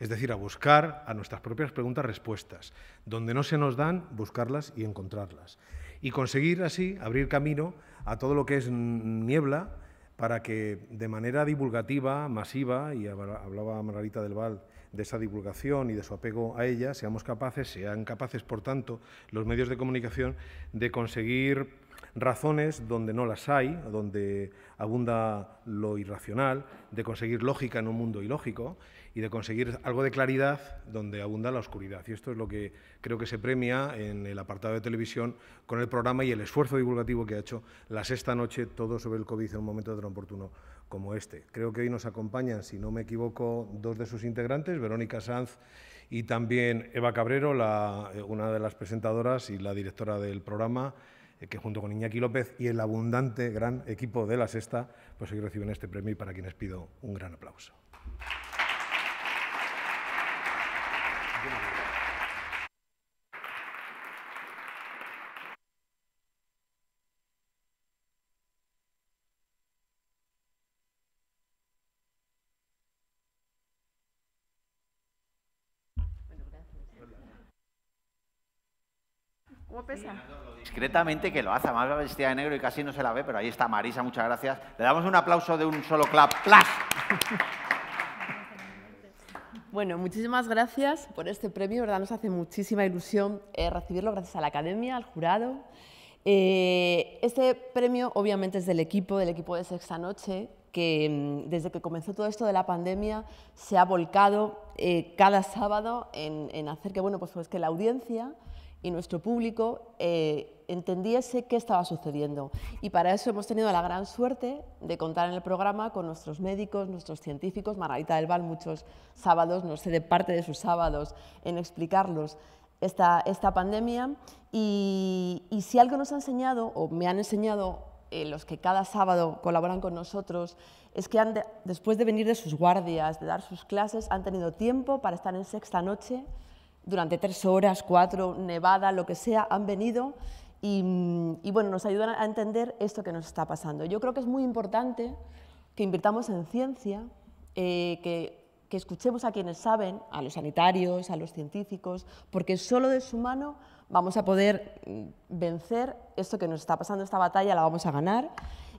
Es decir, a buscar a nuestras propias preguntas respuestas. Donde no se nos dan, buscarlas y encontrarlas. Y conseguir así abrir camino a todo lo que es niebla, para que de manera divulgativa, masiva, y hablaba Margarita del Val de esa divulgación y de su apego a ella, seamos capaces, sean capaces, por tanto, los medios de comunicación de conseguir razones donde no las hay, donde abunda lo irracional, de conseguir lógica en un mundo ilógico, y de conseguir algo de claridad donde abunda la oscuridad. Y esto es lo que creo que se premia en el apartado de televisión con el programa y el esfuerzo divulgativo que ha hecho la sexta noche, todo sobre el COVID en un momento tan oportuno como este. Creo que hoy nos acompañan, si no me equivoco, dos de sus integrantes, Verónica Sanz y también Eva Cabrero, eh, una de las presentadoras y la directora del programa eh, que junto con Iñaki López y el abundante gran equipo de la Sexta, pues hoy reciben este premio y para quienes pido un gran aplauso. Discretamente que lo hace, más la vestida de negro y casi no se la ve, pero ahí está Marisa, muchas gracias. Le damos un aplauso de un solo clap. Bueno, muchísimas gracias por este premio, ¿verdad? Nos hace muchísima ilusión eh, recibirlo gracias a la academia, al jurado. Eh, este premio obviamente es del equipo, del equipo de Sexta Noche, que mm, desde que comenzó todo esto de la pandemia se ha volcado eh, cada sábado en, hacer que, bueno, pues, pues que la audiencia y nuestro público eh, entendiese qué estaba sucediendo. Y para eso hemos tenido la gran suerte de contar en el programa con nuestros médicos, nuestros científicos, Margarita del Val muchos sábados, no sé, de parte de sus sábados, en explicarlos esta, pandemia. Y, si algo nos ha enseñado, o me han enseñado eh, los que cada sábado colaboran con nosotros, es que han después de venir de sus guardias, de dar sus clases, han tenido tiempo para estar en sexta noche durante tres horas, cuatro, nevada, lo que sea, han venido y, bueno, nos ayudan a entender esto que nos está pasando. Yo creo que es muy importante que invirtamos en ciencia, eh, que, que escuchemos a quienes saben, a los sanitarios, a los científicos, porque solo de su mano vamos a poder mm, vencer esto que nos está pasando, esta batalla la vamos a ganar.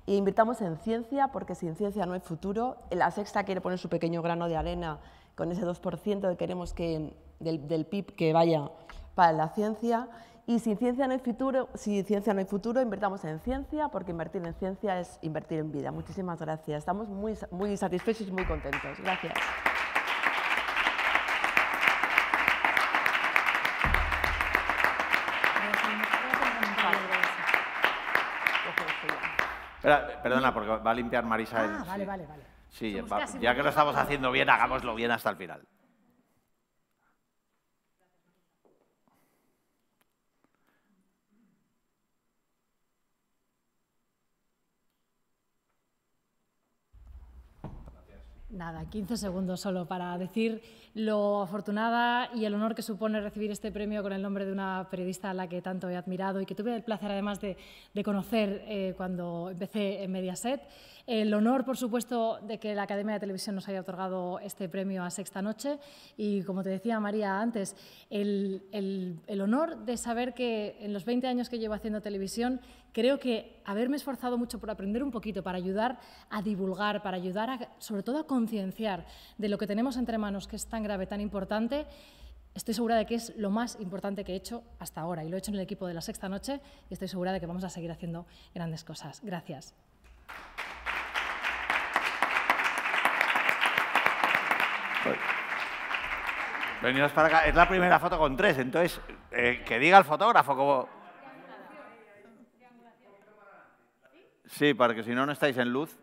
E invirtamos en ciencia, porque sin ciencia no hay futuro. La sexta quiere poner su pequeño grano de arena con ese 2% que queremos que, del, del, PIB que vaya para la ciencia. Y sin ciencia no hay futuro, si ciencia no hay futuro, invertamos en ciencia, porque invertir en ciencia es invertir en vida. Muchísimas gracias. Estamos muy, muy satisfechos y muy contentos. Gracias. Perdona, porque va a limpiar Marisa. Ah, vale, vale, vale. Sí, ya, ya que lo estamos haciendo bien, hagámoslo bien hasta el final. Nada, 15 segundos solo para decir lo afortunada y el honor que supone recibir este premio con el nombre de una periodista a la que tanto he admirado y que tuve el placer además de, conocer eh, cuando empecé en Mediaset. El honor, por supuesto, de que la Academia de Televisión nos haya otorgado este premio a Sexta Noche y, como te decía María antes, el, el honor de saber que en los 20 años que llevo haciendo televisión creo que haberme esforzado mucho por aprender un poquito, para ayudar a divulgar, para ayudar sobre todo a concienciar de lo que tenemos entre manos, que es tan grave, tan importante, estoy segura de que es lo más importante que he hecho hasta ahora. Y lo he hecho en el equipo de la sexta noche y estoy segura de que vamos a seguir haciendo grandes cosas. Gracias. Venidos para acá. Es la primera foto con tres, entonces eh, que diga el fotógrafo como... Sí, para que si no, no estáis en luz.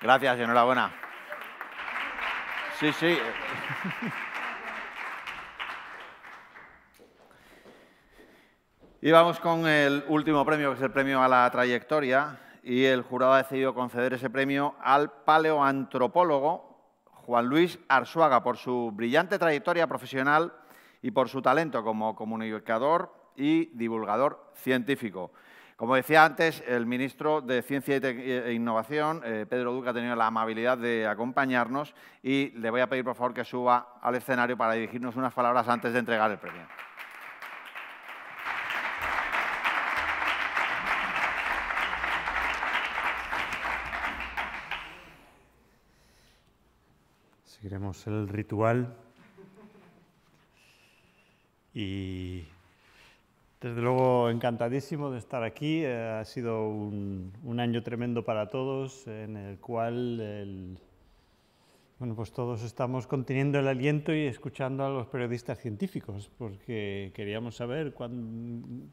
Gracias, enhorabuena. Sí, sí. Y vamos con el último premio, que es el premio a la trayectoria. Y el jurado ha decidido conceder ese premio al paleoantropólogo Juan Luis Arzuaga por su brillante trayectoria profesional y por su talento como comunicador y divulgador científico. Como decía antes, el ministro de Ciencia eh, e Innovación, eh, Pedro Duque, ha tenido la amabilidad de acompañarnos y le voy a pedir, por favor, que suba al escenario para dirigirnos unas palabras antes de entregar el premio. Seguiremos el ritual. Y desde luego encantadísimo de estar aquí. Eh, ha sido un, año tremendo para todos en el cual bueno, pues todos estamos conteniendo el aliento y escuchando a los periodistas científicos porque queríamos saber cuál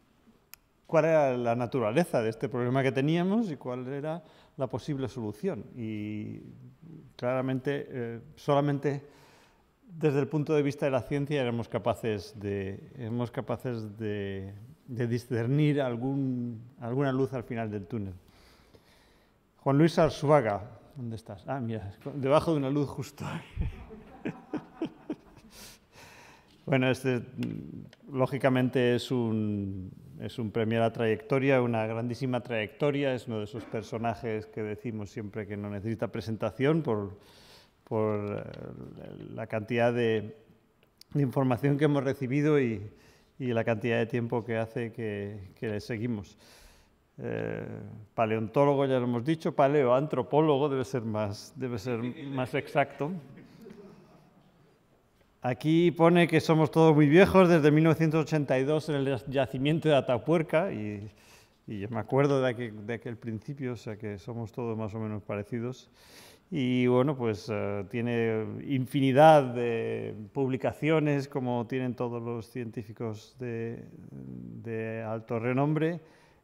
era la naturaleza de este problema que teníamos y cuál era la posible solución. Y claramente, eh, solamente desde el punto de vista de la ciencia éramos capaces de, capaces de, discernir algún, alguna luz al final del túnel. Juan Luis Arzuaga, ¿dónde estás? Ah, mira, debajo de una luz justo. bueno, este lógicamente es un, es un premio a la trayectoria, una grandísima trayectoria, es uno de esos personajes que decimos siempre que no necesita presentación por, por eh, la cantidad de, información que hemos recibido y, y, la cantidad de tiempo que hace que, que le seguimos. Eh, paleontólogo, ya lo hemos dicho, paleoantropólogo debe ser más, debe ser más exacto. Aquí pone que somos todos muy viejos, desde 1982 en el yacimiento de Atapuerca, y, yo me acuerdo de aquel, de principio, o sea que somos todos más o menos parecidos. Y bueno, pues eh, tiene infinidad de publicaciones, como tienen todos los científicos de alto renombre.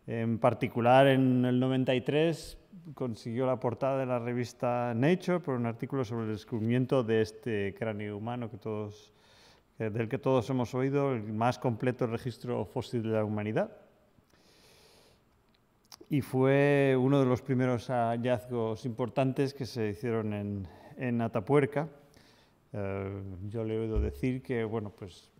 En particular, en el 93 consiguió la portada de la revista Nature por un artículo sobre el descubrimiento de este cráneo humano que todos, eh, del que todos hemos oído, el más completo registro fósil de la humanidad. Y fue uno de los primeros hallazgos importantes que se hicieron en, Atapuerca. Eh, yo le he oído decir que, bueno, pues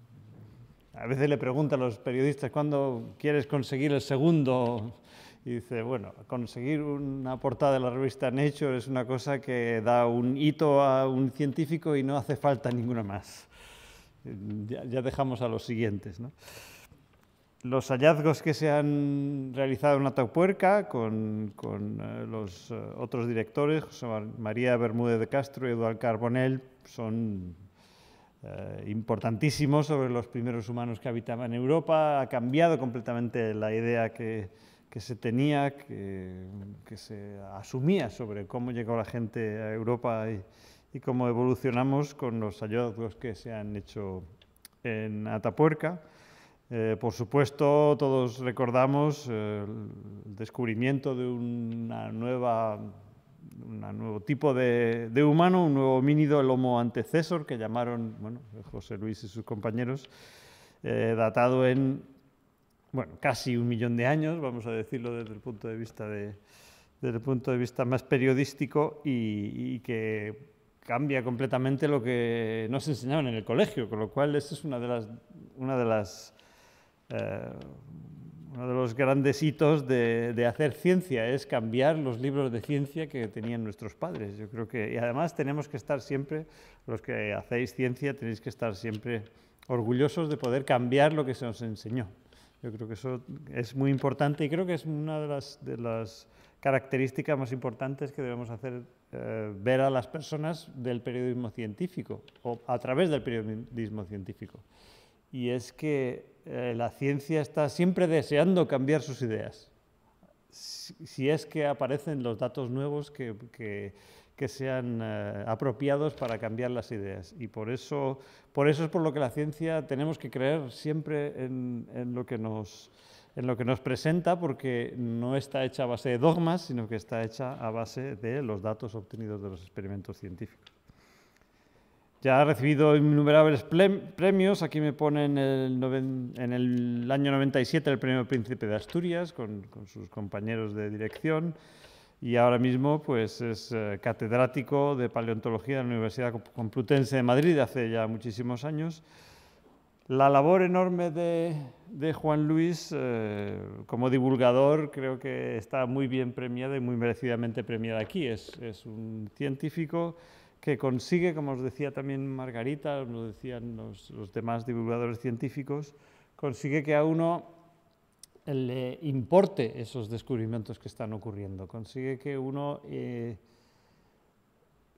a veces le preguntan a los periodistas, ¿cuándo quieres conseguir el segundo y dice, bueno, conseguir una portada de la revista Nature es una cosa que da un hito a un científico y no hace falta ninguna más. Ya, dejamos a los siguientes. Los hallazgos que se han realizado en la con, con eh, los eh, otros directores, María Bermúdez de Castro y Eduardo Carbonell, son eh, importantísimos sobre los primeros humanos que habitaban en Europa. Ha cambiado completamente la idea que que se tenía, que, se asumía sobre cómo llegó la gente a Europa y, cómo evolucionamos con los hallazgos que se han hecho en Atapuerca. Eh, por supuesto, todos recordamos eh, el descubrimiento de una nueva, un nuevo tipo de, humano, un nuevo homínido, el Homo antecesor, que llamaron bueno, José Luis y sus compañeros, eh, datado en bueno, casi un millón de años, vamos a decirlo desde el punto de vista, más periodístico y, que cambia completamente lo que nos enseñaban en el colegio, con lo cual esa es una de las, una de las eh, uno de los grandes hitos de, de, hacer ciencia, es cambiar los libros de ciencia que tenían nuestros padres. Yo creo que, y además tenemos que estar siempre, los que hacéis ciencia, tenéis que estar siempre orgullosos de poder cambiar lo que se nos enseñó. Yo creo que eso es muy importante y creo que es una de las, de las características más importantes que debemos hacer eh, ver a las personas del periodismo científico o a través del periodismo científico. Y es que eh, la ciencia está siempre deseando cambiar sus ideas. Si, es que aparecen los datos nuevos que que sean eh, apropiados para cambiar las ideas. Y por eso, por eso es por lo que la ciencia tenemos que creer siempre en, lo que nos, en lo que nos presenta, porque no está hecha a base de dogmas, sino que está hecha a base de los datos obtenidos de los experimentos científicos. Ya ha recibido innumerables premios. Aquí me pone en el, año 97 el premio Príncipe de Asturias con sus compañeros de dirección y ahora mismo pues, es eh, catedrático de paleontología en la Universidad Complutense de Madrid hace ya muchísimos años. La labor enorme de, Juan Luis eh, como divulgador creo que está muy bien premiada y muy merecidamente premiada aquí. Es, un científico que consigue, como os decía también Margarita, lo decían los, los demás divulgadores científicos, consigue que a uno le importe esos descubrimientos que están ocurriendo, consigue que uno eh,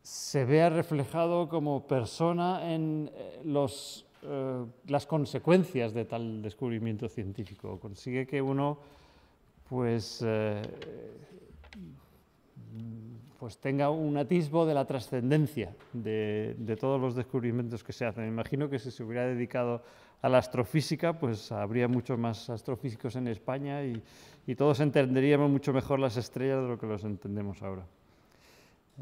se vea reflejado como persona en eh, los, eh, las consecuencias de tal descubrimiento científico, consigue que uno pues, pues tenga un atisbo de la trascendencia de, todos los descubrimientos que se hacen. Imagino que si se hubiera dedicado a la astrofísica, pues habría muchos más astrofísicos en España y, todos entenderíamos mucho mejor las estrellas de lo que los entendemos ahora.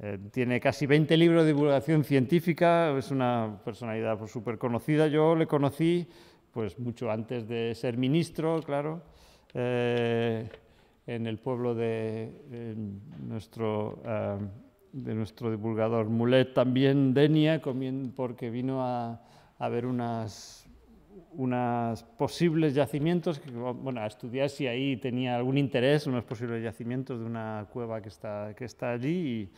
Eh, tiene casi 20 libros de divulgación científica, es una personalidad súper pues, conocida. Yo le conocí pues, mucho antes de ser ministro, claro, eh, en el pueblo de, nuestro... Eh, de nuestro divulgador Mulet, también Denia, porque vino a, a ver unas unos posibles yacimientos, que, bueno, a estudiar si ahí tenía algún interés, unos posibles yacimientos de una cueva que está, que está allí.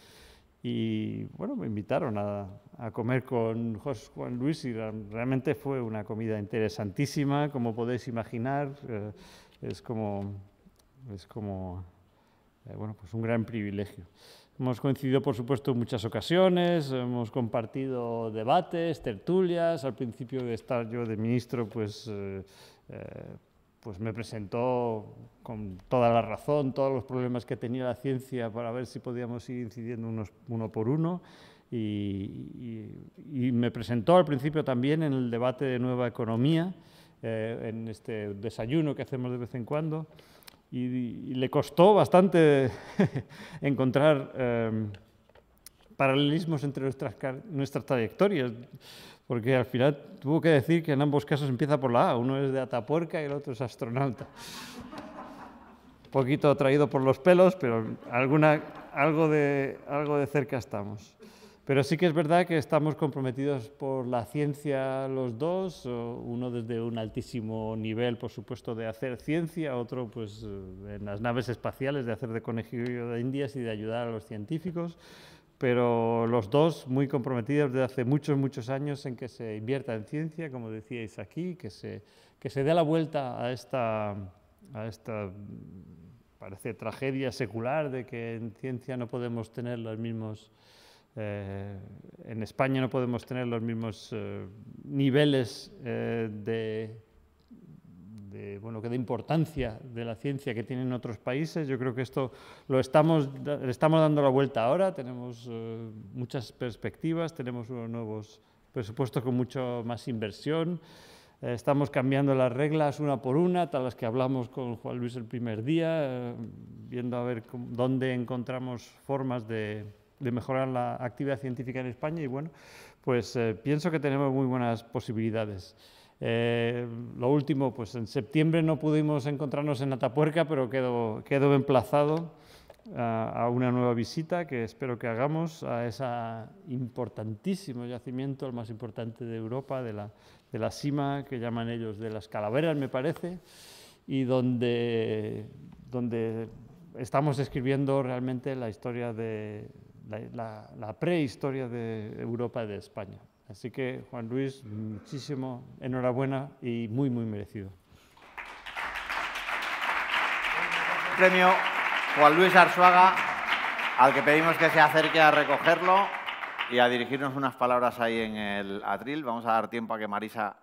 Y, bueno, me invitaron a, a, comer con José Juan Luis y realmente fue una comida interesantísima, como podéis imaginar. Eh, es como, es como eh, bueno, pues un gran privilegio. Hemos coincidido, por supuesto, en muchas ocasiones, hemos compartido debates, tertulias. Al principio de estar yo de ministro, pues, eh, eh, pues me presentó con toda la razón todos los problemas que tenía la ciencia para ver si podíamos ir incidiendo unos, uno por uno. Y, me presentó al principio también en el debate de nueva economía, eh, en este desayuno que hacemos de vez en cuando y, le costó bastante encontrar em, paralelismos entre nuestras, trayectorias, porque al final tuvo que decir que en ambos casos empieza por la A, uno es de Atapuerca y el otro es astronauta. Un poquito atraído por los pelos, pero alguna, algo, de, algo de cerca estamos. Pero sí que es verdad que estamos comprometidos por la ciencia los dos, uno desde un altísimo nivel, por supuesto, de hacer ciencia, otro pues eh, en las naves espaciales, de hacer de conejillo de indias y de ayudar a los científicos, pero los dos muy comprometidos desde hace muchos, muchos años en que se invierta en ciencia, como decíais aquí, que se, que se dé la vuelta a esta, a esta parece tragedia secular de que en ciencia no podemos tener los mismos eh, en España no podemos tener los mismos eh, niveles eh, de, bueno, que de importancia de la ciencia que tienen otros países. Yo creo que esto lo estamos, le estamos dando la vuelta ahora. Tenemos muchas perspectivas, tenemos unos nuevos presupuestos con mucho más inversión. Estamos cambiando las reglas una por una, tal las que hablamos con Juan Luis el primer día, viendo a ver dónde encontramos formas de, de mejorar la actividad científica en España y bueno, pues eh, pienso que tenemos muy buenas posibilidades. Eh, lo último, pues en septiembre no pudimos encontrarnos en Atapuerca, pero quedo, quedo emplazado a, una nueva visita que espero que hagamos a ese importantísimo yacimiento, el más importante de Europa, de la, de la cima, que llaman ellos de las calaveras, me parece, y donde, donde estamos escribiendo realmente la historia de, la, prehistoria de Europa y de España. Así que, Juan Luis, muchísimo enhorabuena y muy, muy merecido. Premio Juan Luis Arzuaga, al que pedimos que se acerque a recogerlo y a dirigirnos unas palabras ahí en el atril. Vamos a dar tiempo a que Marisa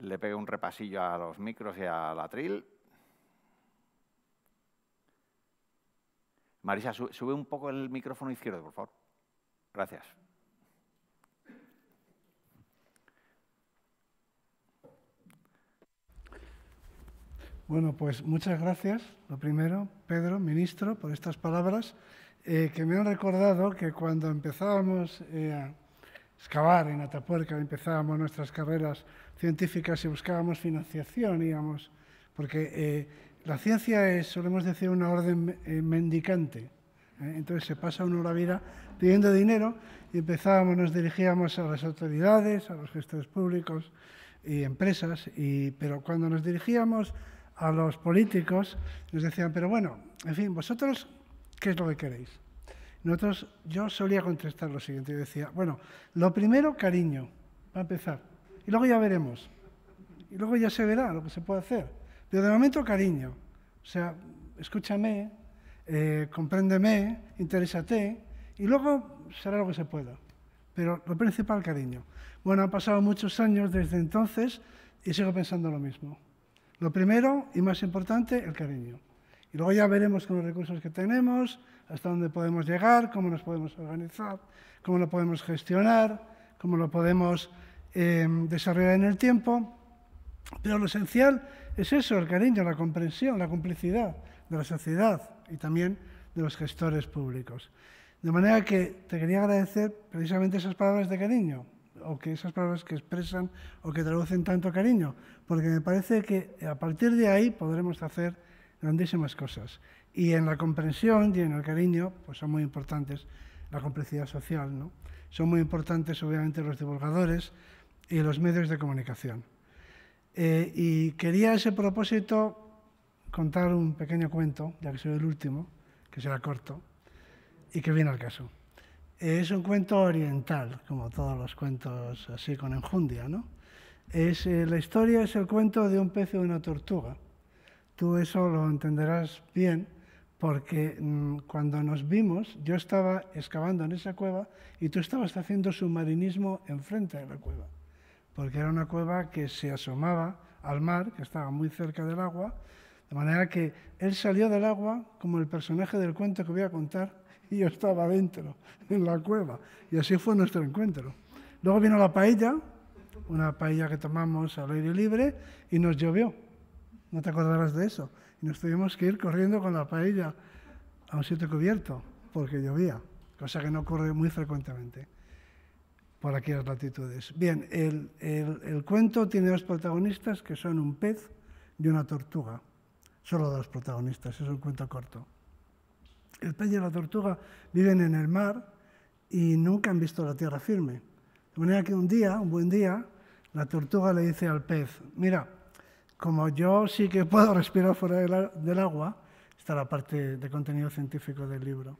le pegue un repasillo a los micros y al atril. Marisa, sube un poco el micrófono izquierdo, por favor. Gracias. Bueno, pues muchas gracias, lo primero, Pedro, ministro, por estas palabras eh, que me han recordado que cuando empezábamos eh, a excavar en Atapuerca, empezábamos nuestras carreras científicas y buscábamos financiación, íbamos, porque eh, la ciencia es, solemos decir, una orden eh, mendicante. ¿eh? Entonces se pasa uno la vida pidiendo dinero y empezábamos, nos dirigíamos a las autoridades, a los gestores públicos y empresas, pero cuando nos dirigíamos a los políticos nos decían, pero bueno, en fin, vosotros, ¿qué es lo que queréis? Nosotros, yo solía contestar lo siguiente, yo decía, bueno, lo primero, cariño, va a empezar, y luego ya veremos, y luego ya se verá lo que se puede hacer. Pero de momento cariño, o sea, escúchame, eh, compréndeme, interésate y luego será lo que se pueda. Pero lo principal, cariño. Bueno, han pasado muchos años desde entonces y sigo pensando lo mismo. Lo primero y más importante, el cariño. Y luego ya veremos con los recursos que tenemos, hasta dónde podemos llegar, cómo nos podemos organizar, cómo lo podemos gestionar, cómo lo podemos em, desarrollar en el tiempo. Pero lo esencial es eso, el cariño, la comprensión, la complicidad de la sociedad y también de los gestores públicos. De manera que te quería agradecer precisamente esas palabras de cariño, o que esas palabras que expresan o que traducen tanto cariño, porque me parece que a partir de ahí podremos hacer grandísimas cosas. Y en la comprensión y en el cariño, pues son muy importantes la complicidad social, ¿no? Son muy importantes, obviamente, los divulgadores y los medios de comunicación. Eh, y quería a ese propósito contar un pequeño cuento, ya que soy el último, que será corto y que viene al caso. Eh, es un cuento oriental, como todos los cuentos así con enjundia, ¿no? Es, eh, la historia es el cuento de un pez y una tortuga. Tú eso lo entenderás bien porque mm, cuando nos vimos yo estaba excavando en esa cueva y tú estabas haciendo submarinismo enfrente de la cueva porque era una cueva que se asomaba al mar, que estaba muy cerca del agua, de manera que él salió del agua como el personaje del cuento que voy a contar y yo estaba dentro, en la cueva. Y así fue nuestro encuentro. Luego vino la paella, una paella que tomamos al aire libre y nos llovió. No te acordarás de eso. Y nos tuvimos que ir corriendo con la paella a un sitio cubierto porque llovía, cosa que no ocurre muy frecuentemente por aquellas latitudes. Bien, el, cuento tiene dos protagonistas que son un pez y una tortuga. Solo dos protagonistas, es un cuento corto. El pez y la tortuga viven en el mar y nunca han visto la tierra firme. De manera que un día, un buen día, la tortuga le dice al pez, mira, como yo sí que puedo respirar fuera del agua, está la parte de contenido científico del libro,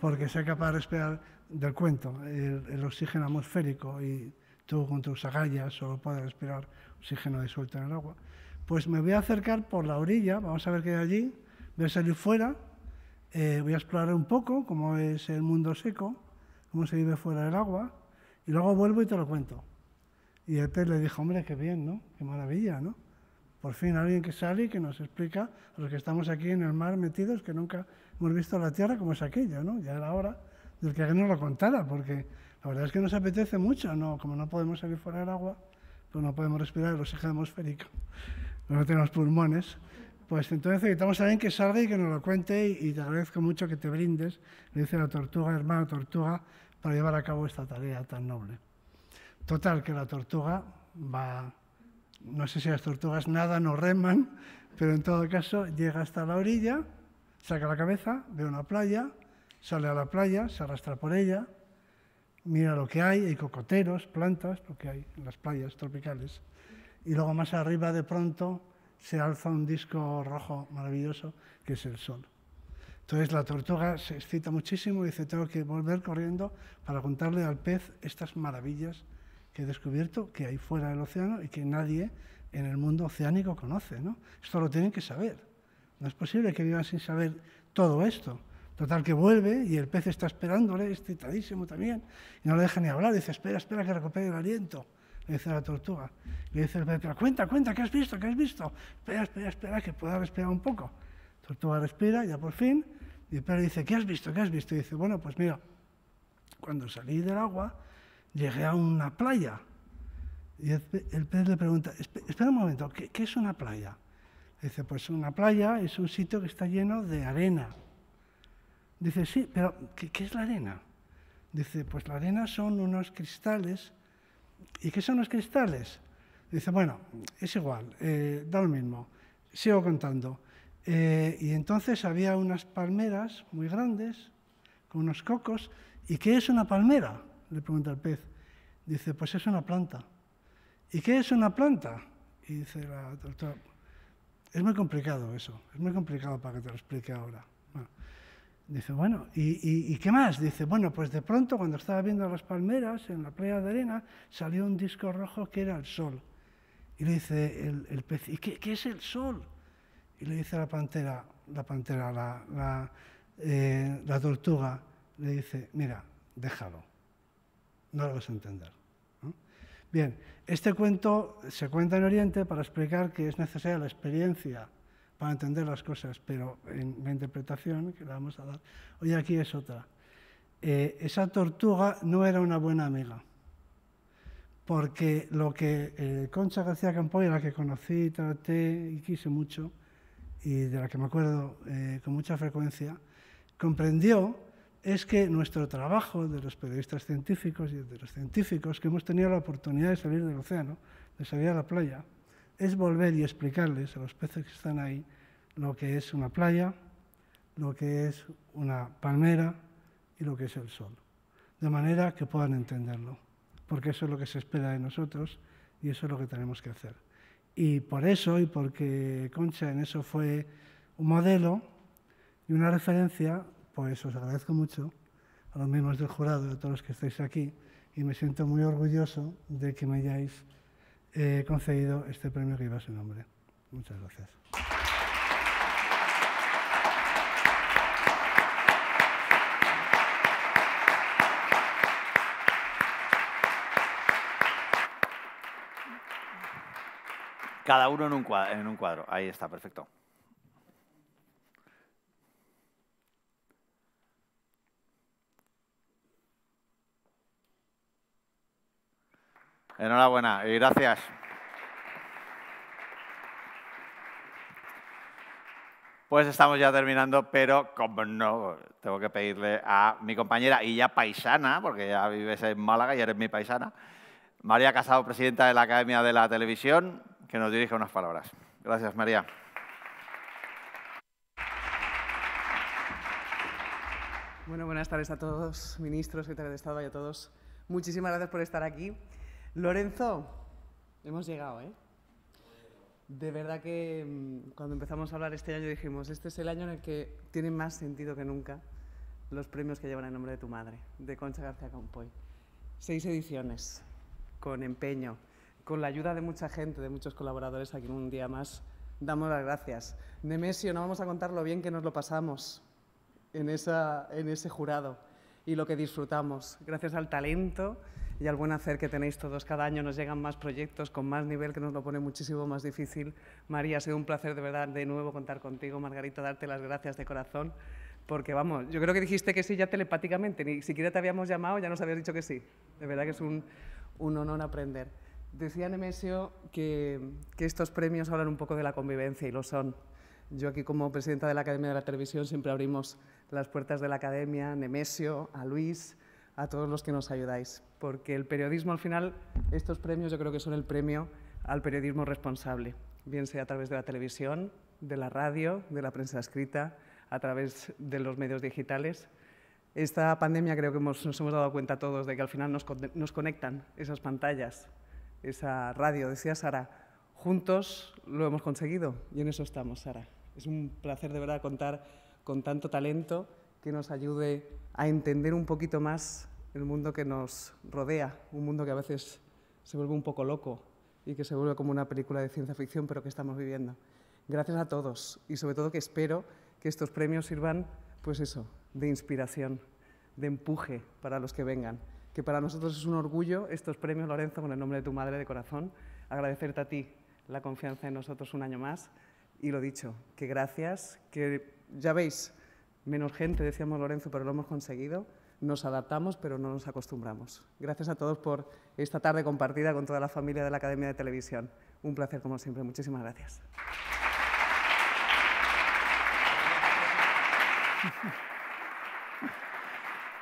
porque soy capaz de respirar del cuento, el, oxígeno atmosférico y tú con tus agallas solo puedes respirar oxígeno disuelto en el agua, pues me voy a acercar por la orilla, vamos a ver qué hay allí, voy a salir fuera, eh, voy a explorar un poco cómo es el mundo seco, cómo se vive fuera del agua, y luego vuelvo y te lo cuento. Y el le dijo, hombre, qué bien, ¿no? Qué maravilla, ¿no? Por fin alguien que sale y que nos explica a los que estamos aquí en el mar metidos, que nunca hemos visto la tierra como es aquello ¿no? Ya era hora del que nos lo contara, porque la verdad es que nos apetece mucho, ¿no? Como no podemos salir fuera del agua, pues no podemos respirar el oxígeno atmosférico, no tenemos pulmones. Pues entonces necesitamos a alguien que salga y que nos lo cuente y, te agradezco mucho que te brindes, le dice la tortuga, hermano tortuga, para llevar a cabo esta tarea tan noble. Total, que la tortuga va, no sé si las tortugas nada, no reman, pero en todo caso llega hasta la orilla, saca la cabeza, ve una playa, sale a la playa, se arrastra por ella, mira lo que hay, hay cocoteros, plantas, lo que hay en las playas tropicales. Y luego más arriba de pronto se alza un disco rojo maravilloso que es el sol. Entonces la tortuga se excita muchísimo y dice, tengo que volver corriendo para contarle al pez estas maravillas que he descubierto que hay fuera del océano y que nadie en el mundo oceánico conoce. ¿no? Esto lo tienen que saber. No es posible que vivan sin saber todo esto. Total que vuelve y el pez está esperándole, excitadísimo también, y no le deja ni hablar. Dice, espera, espera que recupere el aliento, le dice la tortuga. Le dice el pez, pero cuenta, cuenta, ¿qué has visto? ¿Qué has visto? Espera, espera, espera, que pueda respirar un poco. tortuga respira, ya por fin, y el pez le dice, ¿qué has visto? ¿Qué has visto? Y dice, bueno, pues mira, cuando salí del agua, llegué a una playa. Y el pez le pregunta, espera un momento, ¿qué, qué es una playa? Le dice, pues una playa es un sitio que está lleno de arena Dice, sí, pero ¿qué, es la arena? Dice, pues la arena son unos cristales. ¿Y qué son los cristales? Dice, bueno, es igual, eh, da lo mismo. Sigo contando. Eh, y entonces había unas palmeras muy grandes, con unos cocos. ¿Y qué es una palmera? Le pregunta el pez. Dice, pues es una planta. ¿Y qué es una planta? Y dice la doctora, es muy complicado eso, es muy complicado para que te lo explique ahora. Dice, bueno, ¿y, qué más? Dice, bueno, pues de pronto cuando estaba viendo las palmeras en la playa de arena, salió un disco rojo que era el sol. Y le dice el, pez, ¿y qué, es el sol? Y le dice la pantera, la pantera, la, eh, tortuga, le dice, mira, déjalo, no lo vas a entender. Bien, este cuento se cuenta en Oriente para explicar que es necesaria la experiencia a entender las cosas, pero en la interpretación que la vamos a dar hoy aquí es otra. Eh, esa tortuga no era una buena amiga, porque lo que eh, Concha García Campoy, la que conocí, traté y quise mucho, y de la que me acuerdo eh, con mucha frecuencia, comprendió es que nuestro trabajo de los periodistas científicos y de los científicos que hemos tenido la oportunidad de salir del océano, de salir a la playa, es volver y explicarles a los peces que están ahí lo que es una playa, lo que es una palmera y lo que es el sol, de manera que puedan entenderlo, porque eso es lo que se espera de nosotros y eso es lo que tenemos que hacer. Y por eso, y porque Concha en eso fue un modelo y una referencia, pues os agradezco mucho a los miembros del jurado, y a todos los que estáis aquí, y me siento muy orgulloso de que me hayáis eh, he concedido este premio que en su nombre. Muchas gracias. Cada uno en En un cuadro. Ahí está, perfecto. Enhorabuena y gracias. Pues estamos ya terminando, pero como no, tengo que pedirle a mi compañera y ya paisana, porque ya vives en Málaga y eres mi paisana, María Casado, presidenta de la Academia de la Televisión, que nos dirija unas palabras. Gracias, María. Bueno, buenas tardes a todos, ministros, secretarios de Estado y a todos. Muchísimas gracias por estar aquí. Lorenzo, hemos llegado, ¿eh? De verdad que mm, cuando empezamos a hablar este año dijimos, este es el año en el que tiene más sentido que nunca los premios que llevan el nombre de tu madre, de Concha García Campoy. Seis ediciones, con empeño, con la ayuda de mucha gente, de muchos colaboradores, aquí en un día más damos las gracias. Nemesio, no vamos a contar lo bien que nos lo pasamos en, esa, en ese jurado y lo que disfrutamos, gracias al talento y al buen hacer que tenéis todos. Cada año nos llegan más proyectos con más nivel que nos lo pone muchísimo más difícil. María, ha sido un placer de verdad de nuevo contar contigo. Margarita, darte las gracias de corazón. Porque vamos, yo creo que dijiste que sí ya telepáticamente, ni siquiera te habíamos llamado, ya nos habías dicho que sí. De verdad que es un, un honor aprender. Decía Nemesio que, que estos premios hablan un poco de la convivencia y lo son. Yo aquí como presidenta de la Academia de la Televisión siempre abrimos las puertas de la Academia, Nemesio, a Luis, a todos los que nos ayudáis, porque el periodismo al final, estos premios yo creo que son el premio al periodismo responsable, bien sea a través de la televisión, de la radio, de la prensa escrita, a través de los medios digitales. Esta pandemia creo que nos hemos dado cuenta todos de que al final nos, nos conectan esas pantallas, esa radio. Decía Sara, juntos lo hemos conseguido y en eso estamos, Sara. Es un placer de verdad contar con tanto talento que nos ayude a entender un poquito más el mundo que nos rodea, un mundo que a veces se vuelve un poco loco y que se vuelve como una película de ciencia ficción, pero que estamos viviendo. Gracias a todos y sobre todo que espero que estos premios sirvan, pues eso, de inspiración, de empuje para los que vengan. Que para nosotros es un orgullo estos premios, Lorenzo, con el nombre de tu madre de corazón, agradecerte a ti la confianza en nosotros un año más y lo dicho, que gracias, que ya veis, menos gente, decíamos Lorenzo, pero lo hemos conseguido. Nos adaptamos, pero no nos acostumbramos. Gracias a todos por esta tarde compartida con toda la familia de la Academia de Televisión. Un placer, como siempre. Muchísimas gracias.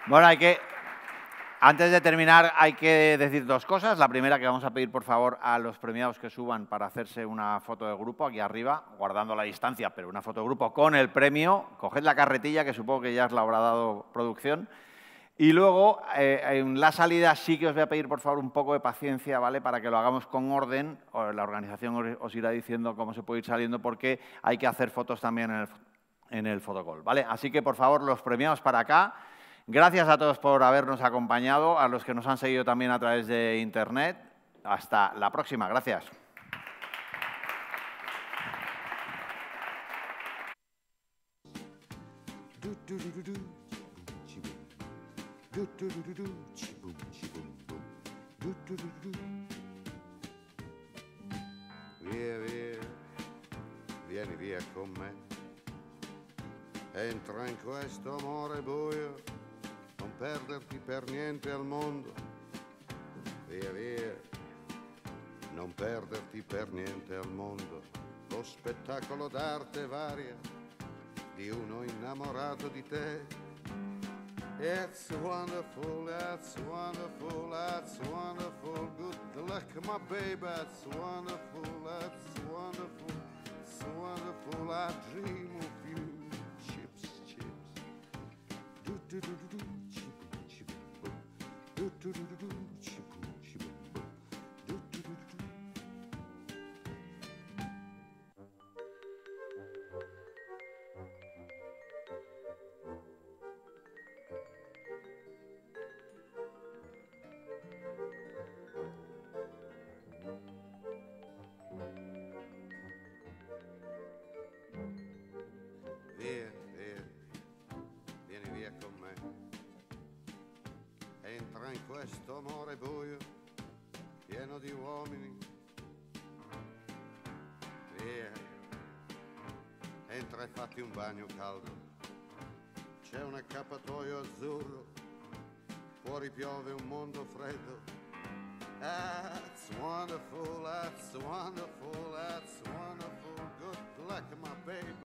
Bueno, hay que, antes de terminar, hay que decir dos cosas. La primera, que vamos a pedir, por favor, a los premiados que suban para hacerse una foto de grupo aquí arriba, guardando la distancia, pero una foto de grupo con el premio. Coged la carretilla, que supongo que ya os la habrá dado producción. Y luego, eh, en la salida sí que os voy a pedir, por favor, un poco de paciencia, ¿vale? Para que lo hagamos con orden. La organización os irá diciendo cómo se puede ir saliendo, porque hay que hacer fotos también en el, en el fotocall, ¿vale? Así que, por favor, los premiados para acá. Gracias a todos por habernos acompañado, a los que nos han seguido también a través de Internet. Hasta la próxima. Gracias. con Entra non perderti per niente al mondo, via via, non perderti per niente al mondo, lo spettacolo d'arte varia di uno innamorato di te. It's wonderful, that's wonderful, that's wonderful. Good luck, my baby, that's wonderful, that's wonderful, it's wonderful. I dream of you. Chips, chips. Do, do, do, do, do. do do do do fatti un bagno caldo. C'è un accappatoio azzurro, fuori piove un mondo freddo. That's wonderful, that's wonderful, that's wonderful. Good luck, my baby.